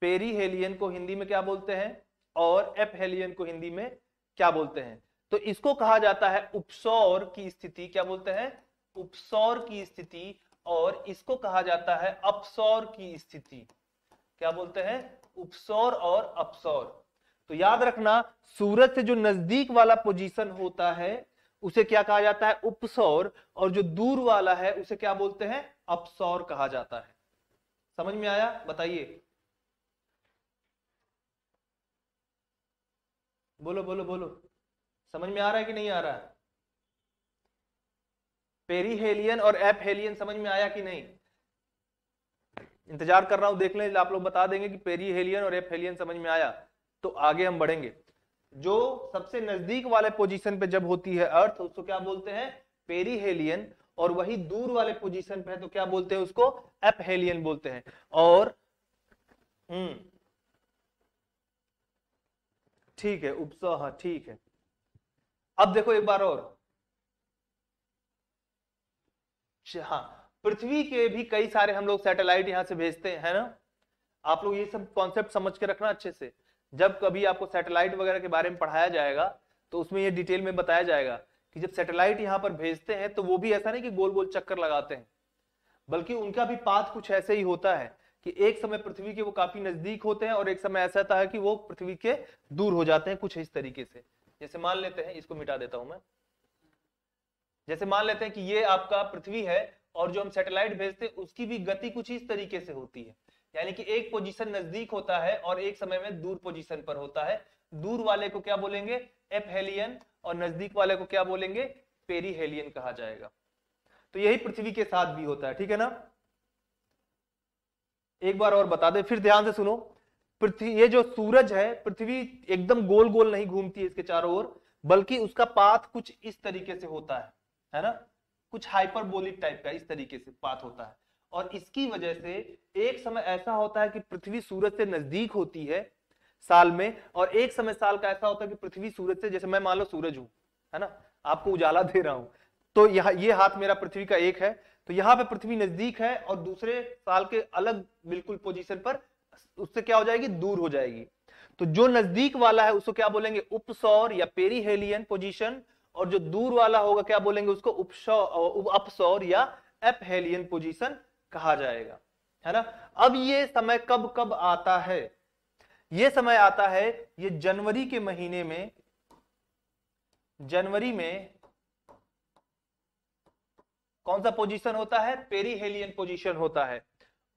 पेरी हेलियन को हिंदी में क्या बोलते हैं और एप हेलियन को हिंदी में क्या बोलते हैं तो इसको कहा जाता है उपसौर की स्थिति क्या बोलते हैं उपसौर की स्थिति और इसको कहा जाता है अपसौर की स्थिति क्या बोलते हैं उपसौर और अपसौर तो याद रखना सूरज से जो नजदीक वाला पोजीशन होता है उसे क्या कहा जाता है उपसौर और जो दूर वाला है उसे क्या बोलते हैं अपसौर कहा जाता है समझ में आया बताइए बोलो बोलो बोलो समझ में आ रहा है कि नहीं आ रहा है हेलियन और हेलियन समझ में आया कि नहीं इंतजार कर रहा हूं देख लें आप लोग बता देंगे कि पेरी हेलियन और एफ हेलियन समझ में आया तो आगे हम बढ़ेंगे जो सबसे नजदीक वाले पोजीशन पे जब होती है अर्थ उसको क्या बोलते हैं पेरी हेलियन और वही दूर वाले पोजीशन पे है तो क्या बोलते हैं उसको एप हेलियन बोलते हैं और हम्म ठीक है उपसह हाँ, ठीक है अब देखो एक बार और हाँ पृथ्वी के भी कई सारे हम लोग सैटेलाइट यहाँ से भेजते हैं ना आप लोग ये सब कॉन्सेप्ट समझ के रखना अच्छे से जब कभी आपको सैटेलाइट वगैरह के बारे में पढ़ाया जाएगा तो उसमें ये डिटेल में बताया जाएगा कि जब सैटेलाइट यहाँ पर भेजते हैं तो वो भी ऐसा नहीं कि गोल गोल चक्कर लगाते हैं बल्कि उनका भी पाथ कुछ ऐसे ही होता है कि एक समय पृथ्वी के वो काफी नजदीक होते हैं और एक समय ऐसा होता है कि वो पृथ्वी के दूर हो जाते हैं कुछ इस तरीके से जैसे मान लेते हैं इसको मिटा देता हूं मैं जैसे मान लेते हैं कि ये आपका पृथ्वी है और जो हम सैटेलाइट भेजते हैं उसकी भी गति कुछ इस तरीके से होती है यानी कि एक पोजीशन नजदीक होता है और एक समय में दूर पोजीशन पर होता है दूर वाले को क्या बोलेंगे एपहेलियन और नजदीक वाले को क्या बोलेंगे पेरीहेलियन कहा जाएगा तो यही पृथ्वी के साथ भी होता है ठीक है ना एक बार और बता दे फिर ध्यान से सुनो पृथ्वी ये जो सूरज है पृथ्वी एकदम गोल गोल नहीं घूमती है इसके चारों ओर बल्कि उसका पाथ कुछ इस तरीके से होता है है ना कुछ हाइपरबोलिक टाइप का इस तरीके से बात होता है और इसकी वजह से एक समय ऐसा होता है कि पृथ्वी सूरज से नजदीक होती है साल में और एक समय साल का ऐसा होता है कि पृथ्वी सूरज से जैसे मैं मान लो सूरज हूं है ना आपको उजाला दे रहा हूं तो यहाँ ये हाथ मेरा पृथ्वी का एक है तो यहाँ पे पृथ्वी नजदीक है और दूसरे साल के अलग बिल्कुल पोजीशन पर उससे क्या हो जाएगी दूर हो जाएगी तो जो नजदीक वाला है उसको क्या बोलेंगे उपसौर या पेरीहेलियन पोजीशन और जो दूर वाला होगा क्या बोलेंगे उसको अपसौर या एपहेलियन पोजीशन कहा जाएगा है ना अब ये समय कब कब आता है ये समय आता है ये जनवरी के महीने में जनवरी में कौन सा पोजीशन होता है पेरीहेलियन पोजीशन होता है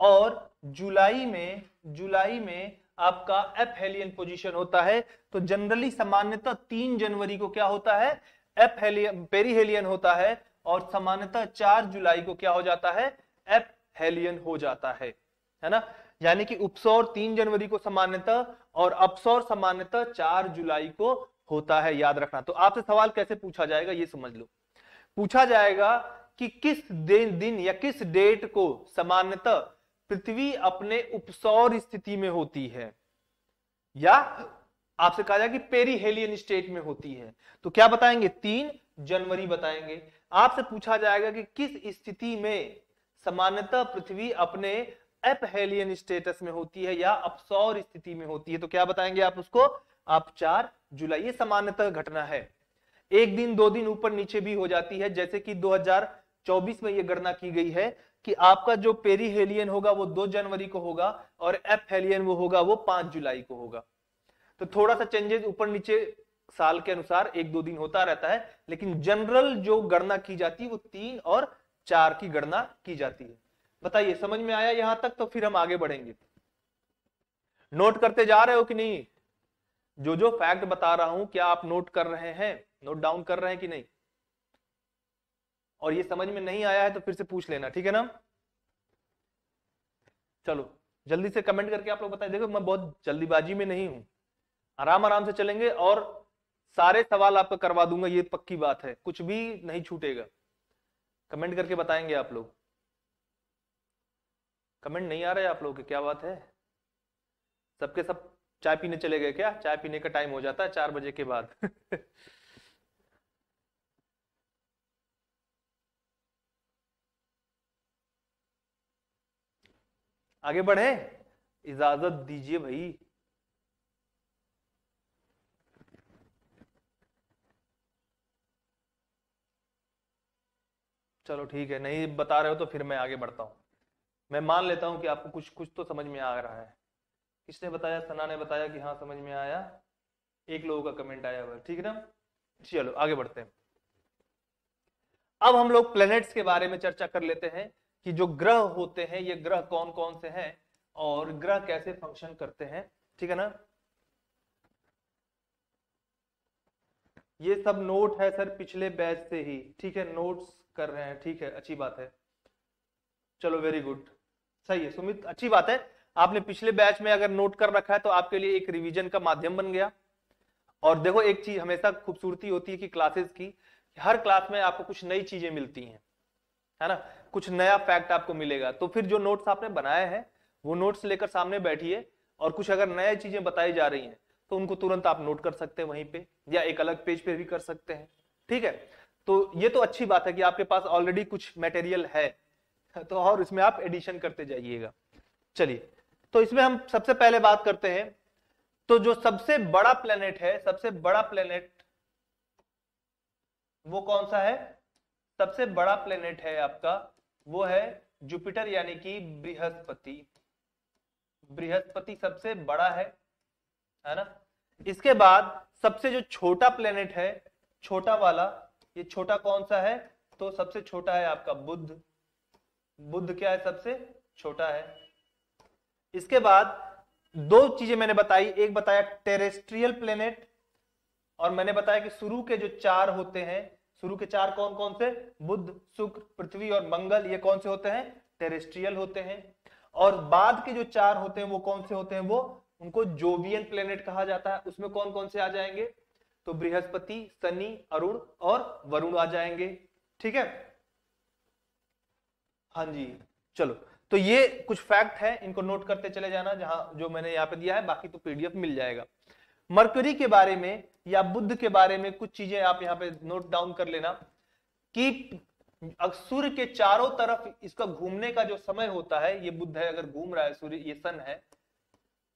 और जुलाई में जुलाई में आपका एपहेलियन पोजीशन होता है तो जनरली सामान्यतः तीन जनवरी को क्या होता है एप पेरीहेलियन होता है और सामान्यतः 4 जुलाई को क्या हो जाता है एप हेलियन हो जाता है है ना यानी कि उपसौर 3 जनवरी को सामान्यतः और अपसौर सामान्यतः 4 जुलाई को होता है याद रखना तो आपसे सवाल कैसे पूछा जाएगा ये समझ लो पूछा जाएगा कि किस दिन दिन या किस डेट को सामान्यतः पृथ्वी अपने उपसौर स्थिति में होती है या आपसे कहा जाए कि पेरीहेलियन स्टेट में होती है तो क्या बताएंगे तीन जनवरी बताएंगे आपसे पूछा जाएगा कि किस स्थिति में सामान्यतः पृथ्वी अपने एपहेलियन स्टेटस में होती है या अपसौर स्थिति में होती है तो क्या बताएंगे आप उसको आप चार जुलाई ये सामान्यतः घटना है एक दिन दो दिन ऊपर नीचे भी हो जाती है जैसे कि 2024 में ये गणना की गई है कि आपका जो पेरीहेलियन होगा वो दो जनवरी को होगा और एफहेलियन वो होगा वो पांच जुलाई को होगा तो थोड़ा सा चेंजेस ऊपर नीचे साल के अनुसार एक दो दिन होता रहता है लेकिन जनरल जो गणना की जाती है वो तीन और चार की गणना की जाती है बताइए समझ में आया यहां तक तो फिर हम आगे बढ़ेंगे नोट करते जा रहे हो कि नहीं जो जो फैक्ट बता रहा हूं क्या आप नोट कर रहे हैं नोट डाउन कर रहे हैं कि नहीं और ये समझ में नहीं आया है तो फिर से पूछ लेना ठीक है ना चलो जल्दी से कमेंट करके आप लोग बताए देखो मैं बहुत जल्दीबाजी में नहीं हूं आराम आराम से चलेंगे और सारे सवाल आपको करवा दूंगा ये पक्की बात है कुछ भी नहीं छूटेगा कमेंट करके बताएंगे आप लोग कमेंट नहीं आ रहे आप लोग के क्या बात है सबके सब चाय पीने चले गए क्या चाय पीने का टाइम हो जाता है चार बजे के बाद आगे बढ़े इजाजत दीजिए भाई चलो ठीक है नहीं बता रहे हो तो फिर मैं आगे बढ़ता हूँ मैं मान लेता हूँ कि आपको कुछ कुछ तो समझ में आ रहा है किसने बताया सना ने बताया कि हाँ समझ में आया एक लोगों का कमेंट आया हुआ ठीक है ना चलो आगे बढ़ते हैं अब हम लोग प्लैनेट्स के बारे में चर्चा कर लेते हैं कि जो ग्रह होते हैं ये ग्रह कौन कौन से हैं और ग्रह कैसे फंक्शन करते हैं ठीक है ना ये सब नोट है सर पिछले बैच से ही ठीक है नोट्स कर रहे हैं ठीक है अच्छी बात है चलो वेरी गुड सही है सुमित अच्छी बात है आपने पिछले बैच में अगर नोट कर रखा है तो आपके लिए एक रिवीजन का माध्यम बन गया और देखो एक चीज हमेशा खूबसूरती होती है कि क्लासेस की हर क्लास में आपको कुछ नई चीजें मिलती हैं है ना कुछ नया फैक्ट आपको मिलेगा तो फिर जो नोट्स आपने बनाए हैं वो नोट्स लेकर सामने बैठिए और कुछ अगर नया चीजें बताई जा रही हैं तो उनको तुरंत आप नोट कर सकते हैं वहीं पे या एक अलग पेज पे भी कर सकते हैं ठीक है तो ये तो अच्छी बात है कि आपके पास ऑलरेडी कुछ मटेरियल है तो और इसमें आप एडिशन करते जाइएगा चलिए तो इसमें हम सबसे पहले बात करते हैं तो जो सबसे बड़ा प्लेनेट है सबसे बड़ा प्लेनेट वो कौन सा है सबसे बड़ा प्लेनेट है आपका वो है जुपिटर यानी कि बृहस्पति बृहस्पति सबसे बड़ा है है ना इसके बाद सबसे जो छोटा प्लेनेट है छोटा वाला ये छोटा कौन सा है तो सबसे छोटा है आपका बुद्ध बुद्ध क्या है सबसे छोटा है इसके बाद दो चीजें मैंने बताई एक बताया टेरेस्ट्रियल प्लेनेट और मैंने बताया कि शुरू के जो चार होते हैं शुरू के चार कौन कौन से बुद्ध शुक्र पृथ्वी और मंगल ये कौन से होते हैं टेरेस्ट्रियल होते हैं और बाद के जो चार होते हैं वो कौन से होते हैं वो उनको जोवियन प्लेनेट कहा जाता है उसमें कौन कौन से आ जाएंगे तो बृहस्पति शनि अरुण और वरुण आ जाएंगे ठीक है हाँ जी चलो तो ये कुछ फैक्ट है इनको नोट करते चले जाना जहां जो मैंने यहां पे दिया है बाकी तो पीडीएफ मिल जाएगा मरकरी के बारे में या बुद्ध के बारे में कुछ चीजें आप यहाँ पे नोट डाउन कर लेना कि सूर्य के चारों तरफ इसका घूमने का जो समय होता है ये बुद्ध है अगर घूम रहा है सूर्य ये सन है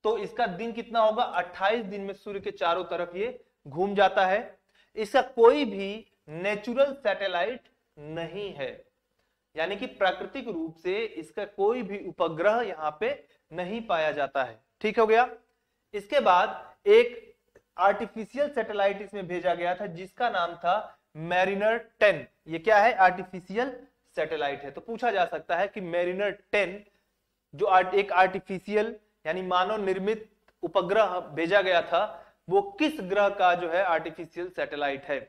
तो इसका दिन कितना होगा 28 दिन में सूर्य के चारों तरफ ये घूम जाता है इसका कोई भी नेचुरल सैटेलाइट नहीं है यानी कि प्राकृतिक रूप से इसका कोई भी उपग्रह यहाँ पे नहीं पाया जाता है ठीक हो गया इसके बाद एक आर्टिफिशियल सैटेलाइट इसमें भेजा गया था जिसका नाम था मैरिनर 10 ये क्या है आर्टिफिशियल सैटेलाइट है तो पूछा जा सकता है कि मैरिनर 10 जो एक आर्टिफिशियल यानी मानव निर्मित उपग्रह भेजा गया था वो किस ग्रह का जो है आर्टिफिशियल सैटेलाइट है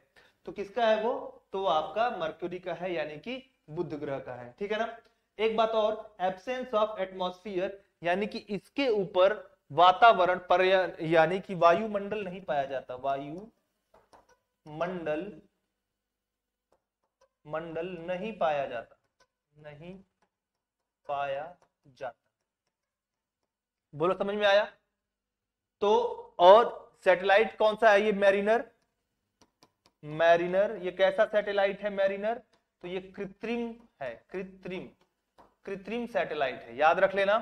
तो किसका है वो तो आपका मर्क्यूरी का है यानी कि बुध ग्रह का है ठीक है ना एक बात और एब्सेंस ऑफ एटमोस्फियर यानी कि इसके ऊपर वातावरण पर यानी कि वायुमंडल नहीं पाया जाता वायु मंडल मंडल नहीं पाया जाता नहीं पाया जाता बोलो समझ में आया तो और सैटेलाइट कौन सा है ये मैरिनर मैरिनर ये कैसा सैटेलाइट है मैरिनर तो ये कृत्रिम है कृत्रिम कृत्रिम सैटेलाइट है याद रख लेना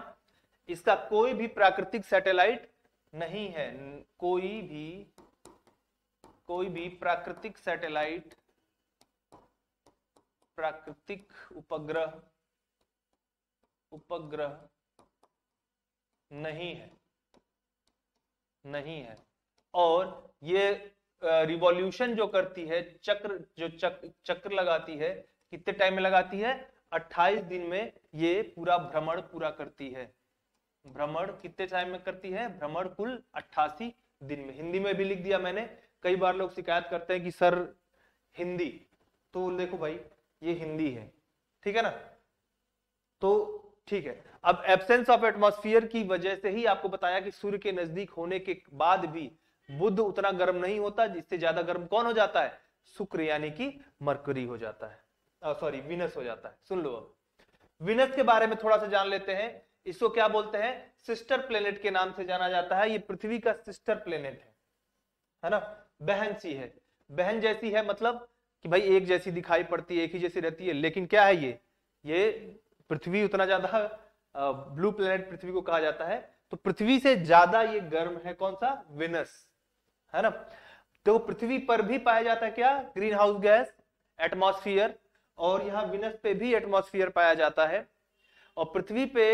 इसका कोई भी प्राकृतिक सैटेलाइट नहीं है कोई भी कोई भी प्राकृतिक सैटेलाइट प्राकृतिक उपग्रह उपग्रह नहीं है नहीं है और ये रिवॉल्यूशन जो करती है चक्र जो चक, चक्र लगाती है कितने टाइम में लगाती है 28 दिन में ये पूरा भ्रमण पूरा करती है भ्रमण कितने टाइम में करती है भ्रमण कुल अट्ठासी दिन में हिंदी में भी लिख दिया मैंने कई बार लोग शिकायत करते हैं कि सर हिंदी तो देखो भाई ये हिंदी है ठीक है ना तो ठीक है अब एब्सेंस ऑफ एटमोस्फियर की वजह से ही आपको बताया कि सूर्य के नजदीक होने के बाद भी बुद्ध उतना गर्म नहीं होता जिससे ज्यादा गर्म कौन हो जाता है शुक्र यानी कि मरकरी हो जाता है सॉरी विनस हो जाता है सुन लो अब विनस के बारे में थोड़ा सा जान लेते हैं इसको क्या बोलते हैं सिस्टर प्लेनेट के नाम से जाना जाता है ये पृथ्वी का सिस्टर प्लेनेट है है ना बहन सी है बहन जैसी है मतलब कि भाई एक जैसी दिखाई पड़ती है एक ही जैसी रहती है लेकिन क्या है ये ये पृथ्वी उतना ज्यादा ब्लू प्लेनेट पृथ्वी को कहा जाता है तो पृथ्वी से ज्यादा ये गर्म है कौन सा विनस है ना तो पृथ्वी पर भी पाया जाता है क्या ग्रीन हाउस गैस एटमॉस्फियर और यहाँ विनस पे भी एटमोस्फियर पाया जाता है और पृथ्वी पे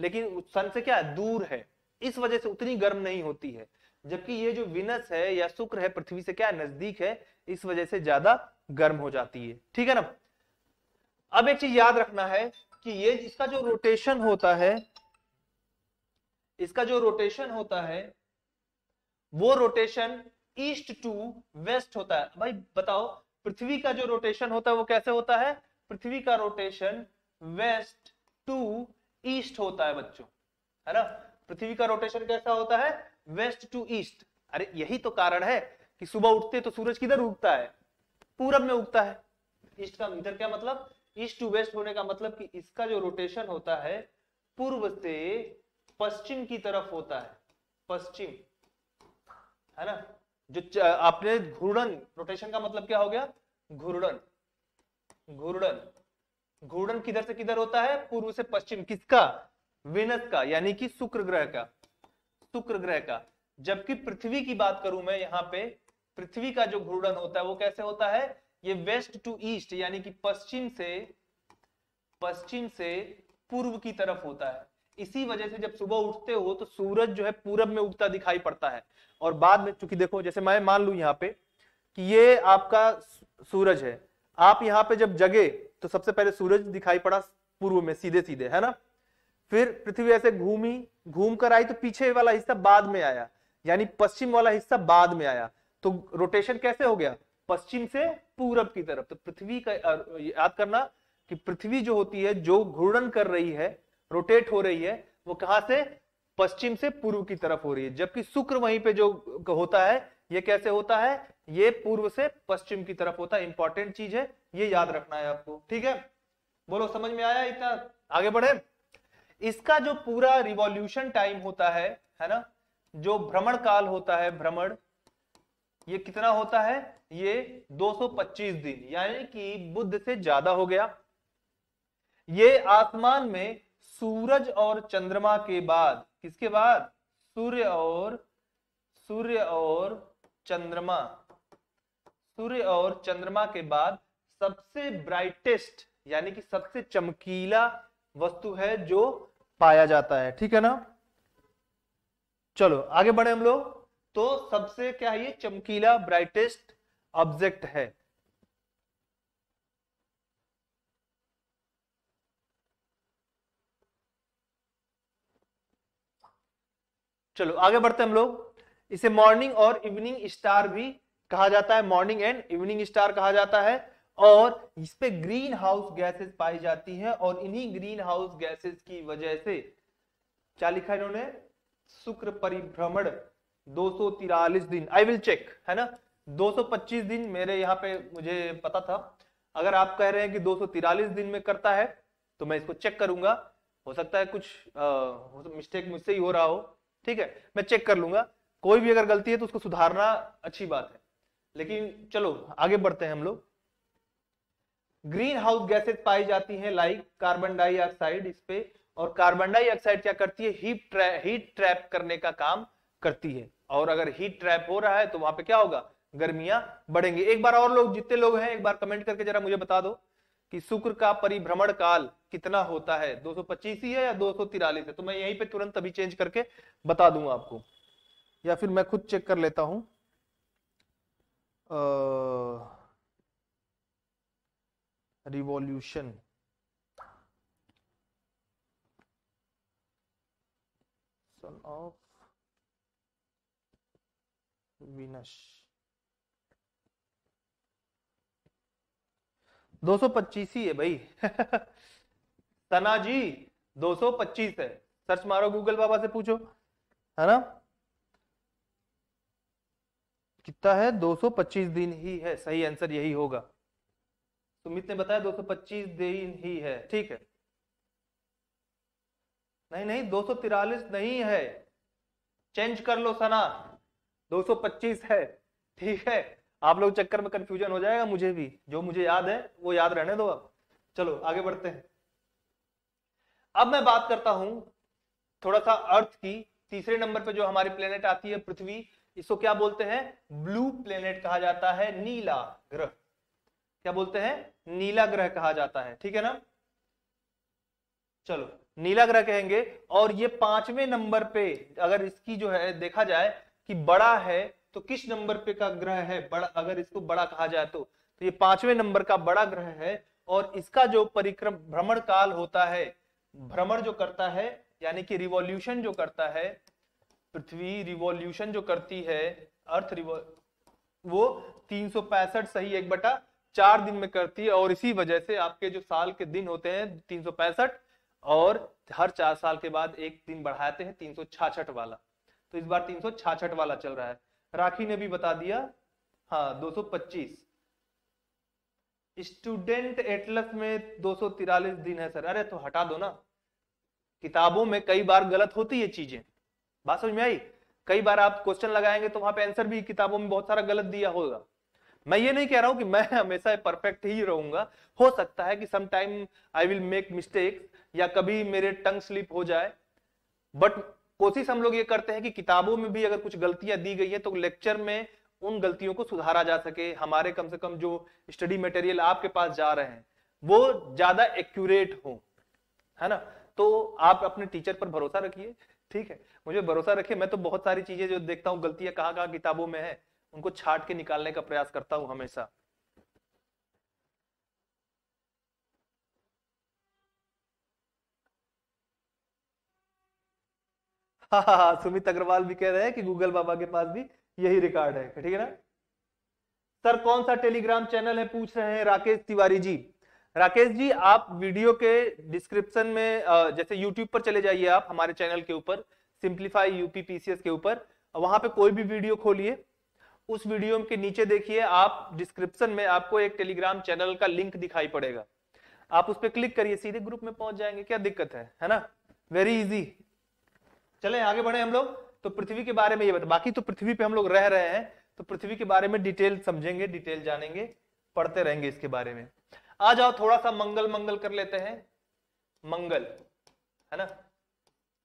लेकिन सन से क्या दूर है इस वजह से उतनी गर्म नहीं होती है जबकि ये जो विनस है या शुक्र है पृथ्वी से क्या नजदीक है इस वजह से ज्यादा गर्म हो जाती है ठीक है ना अब एक चीज याद रखना है कि ये इसका जो रोटेशन होता है इसका जो रोटेशन होता है वो रोटेशन ईस्ट टू वेस्ट होता है भाई बताओ पृथ्वी का जो रोटेशन होता है वो कैसे होता है पृथ्वी का रोटेशन वेस्ट टू ईस्ट होता है बच्चों है ना पृथ्वी का रोटेशन कैसा होता है वेस्ट टू ईस्ट अरे यही तो कारण है कि सुबह उठते तो सूरज किधर उगता है पूरब में उगता है ईस्ट का इधर क्या मतलब ईस्ट टू वेस्ट होने का मतलब कि इसका जो रोटेशन होता है पूर्व से पश्चिम की तरफ होता है पश्चिम है ना जो आपने घूर्णन रोटेशन का मतलब क्या हो गया घूर्णन घूर्णन घूर्णन किधर से किधर होता है पूर्व से पश्चिम किसका वेनस का यानी कि शुक्र ग्रह का शुक्र ग्रह का जबकि पृथ्वी की बात करूं मैं यहाँ पे पृथ्वी का जो घूर्णन होता है वो कैसे होता है ये वेस्ट टू ईस्ट यानी कि पश्चिम से पश्चिम से पूर्व की तरफ होता है इसी वजह से जब सुबह उठते हो तो सूरज जो है पूरब में उगता दिखाई पड़ता है और बाद में चूंकि देखो जैसे मैं मान लू यहाँ पे कि ये आपका सूरज है आप यहाँ पे जब जगे तो सबसे पहले सूरज दिखाई पड़ा पूर्व में सीधे सीधे है ना फिर पृथ्वी ऐसे घूमी घूम कर आई तो पीछे वाला हिस्सा बाद में आया यानी पश्चिम वाला हिस्सा बाद में आया तो रोटेशन कैसे हो गया पश्चिम से पूरब की तरफ तो पृथ्वी का याद करना कि पृथ्वी जो होती है जो घूर्णन कर रही है रोटेट हो रही है वो कहां से पश्चिम से पूर्व की तरफ हो रही है जबकि शुक्र वहीं पे जो होता है ये कैसे होता है ये पूर्व से पश्चिम की तरफ होता है इंपॉर्टेंट चीज है ये याद रखना है आपको ठीक है बोलो समझ में आया इतना आगे बढ़े इसका जो पूरा रिवॉल्यूशन टाइम होता है है ना जो भ्रमण काल होता है भ्रमण ये कितना होता है ये 225 दिन यानी कि बुद्ध से ज्यादा हो गया ये आसमान में सूरज और चंद्रमा के बाद किसके बाद सूर्य और सूर्य और चंद्रमा सूर्य और चंद्रमा के बाद सबसे ब्राइटेस्ट यानी कि सबसे चमकीला वस्तु है जो पाया जाता है ठीक है ना चलो आगे बढ़े हम लोग तो सबसे क्या है ये चमकीला ब्राइटेस्ट ऑब्जेक्ट है चलो आगे बढ़ते हम लोग इसे मॉर्निंग और इवनिंग स्टार भी कहा जाता है मॉर्निंग एंड इवनिंग स्टार कहा जाता है और इस पे ग्रीन हाउस गैसेस पाई जाती हैं और इन्हीं ग्रीन हाउस गैसेस की वजह से क्या लिखा इन्होंने शुक्र परिभ्रमण दो दिन आई विल चेक है ना 225 दिन मेरे यहाँ पे मुझे पता था अगर आप कह रहे हैं कि दो दिन में करता है तो मैं इसको चेक करूंगा हो सकता है कुछ आ, मिस्टेक मुझसे ही हो रहा हो ठीक है मैं चेक कर लूंगा कोई भी अगर गलती है तो उसको सुधारना अच्छी बात है लेकिन चलो आगे बढ़ते हैं हम लोग ग्रीन हाउस गैसेज पाई जाती हैं लाइक कार्बन डाइऑक्साइड इस पे और कार्बन डाइऑक्साइड क्या करती है हीट ट्रै, हीट ट्रैप करने का काम करती है और अगर हीट ट्रैप हो रहा है तो वहां पे क्या होगा गर्मियां बढ़ेंगी एक बार और लोग जितने लोग हैं एक बार कमेंट करके जरा मुझे बता दो कि शुक्र का परिभ्रमण काल कितना होता है 225 ही है या दो है तो मैं यहीं पे तुरंत अभी चेंज करके बता दूंगा आपको या फिर मैं खुद चेक कर लेता हूं रिवॉल्यूशन ऑफ विनश of 225 ही है भाई तना जी 225 है सर्च मारो गूगल बाबा से पूछो है ना कितना है 225 दिन ही है सही आंसर यही होगा सुमित ने बताया 225 दिन ही है ठीक है नहीं नहीं दो नहीं है चेंज कर लो सना 225 है ठीक है आप लोग चक्कर में कंफ्यूजन हो जाएगा मुझे भी जो मुझे याद है वो याद रहने दो अब चलो आगे बढ़ते हैं अब मैं बात करता हूं थोड़ा सा अर्थ की तीसरे नंबर पर जो हमारी प्लेनेट आती है पृथ्वी इसको क्या बोलते हैं ब्लू प्लेनेट कहा जाता है नीला ग्रह क्या बोलते हैं नीला ग्रह कहा जाता है ठीक है ना चलो नीला ग्रह कहेंगे और ये पांचवें नंबर पे अगर इसकी जो है देखा जाए कि बड़ा है तो किस नंबर पे का ग्रह है बड़ा अगर इसको बड़ा कहा जाए तो, तो ये पांचवें नंबर का बड़ा ग्रह है और इसका जो परिक्रम भ्रमण काल होता है भ्रमण जो करता है यानी कि रिवॉल्यूशन जो करता है पृथ्वी रिवॉल्यूशन जो करती है अर्थ वो तीन सही एक बटा चार दिन में करती है और इसी वजह से आपके जो साल के दिन होते हैं तीन और हर चार साल के बाद एक दिन बढ़ाते हैं तीन वाला तो इस बार तीन वाला चल रहा है राखी ने भी बता दिया हाँ 225 स्टूडेंट एटलस में दो दिन है सर अरे तो हटा दो ना किताबों में कई बार गलत होती है चीजें बात समझ में आई कई बार आप क्वेश्चन लगाएंगे तो वहां पे आंसर भी किताबों में बहुत सारा गलत दिया होगा मैं ये नहीं कह रहा हूं कि मैं हमेशा परफेक्ट ही रहूंगा हो सकता है कि some time I will make mistake या कभी मेरे टंग स्लिप हो जाए बट कोशिश हम लोग ये करते हैं कि किताबों में भी अगर कुछ गलतियां दी गई है तो लेक्चर में उन गलतियों को सुधारा जा सके हमारे कम से कम जो स्टडी मटेरियल आपके पास जा रहे हैं वो ज्यादा एक्यूरेट हो है ना तो आप अपने टीचर पर भरोसा रखिए ठीक है मुझे भरोसा रखिए मैं तो बहुत सारी चीजें जो देखता हूँ गलतियां कहाँ कहाँ किताबों में है उनको छाट के निकालने का प्रयास करता हूँ हमेशा हाँ हाँ हाँ सुमित अग्रवाल भी कह रहे हैं कि गूगल बाबा के पास भी यही रिकॉर्ड है ठीक है ना सर कौन सा टेलीग्राम चैनल है पूछ रहे हैं राकेश तिवारी जी राकेश जी आप वीडियो के डिस्क्रिप्शन में जैसे यूट्यूब पर चले जाइए आप हमारे चैनल के ऊपर सिंप्लीफाई यूपी पीसीएस के ऊपर वहां पे कोई भी वीडियो खोलिए उस वीडियो के नीचे देखिए आप डिस्क्रिप्शन में आपको एक टेलीग्राम चैनल का लिंक दिखाई पड़ेगा आप उस पर क्लिक करिए सीधे ग्रुप में पहुंच जाएंगे क्या दिक्कत है है ना वेरी इजी चले आगे बढ़े हम लोग तो पृथ्वी के बारे में ये बता बाकी तो पृथ्वी पे हम लोग रह रहे हैं तो पृथ्वी के बारे में डिटेल समझेंगे डिटेल जानेंगे पढ़ते रहेंगे इसके बारे में आ जाओ थोड़ा सा मंगल मंगल कर लेते हैं मंगल है ना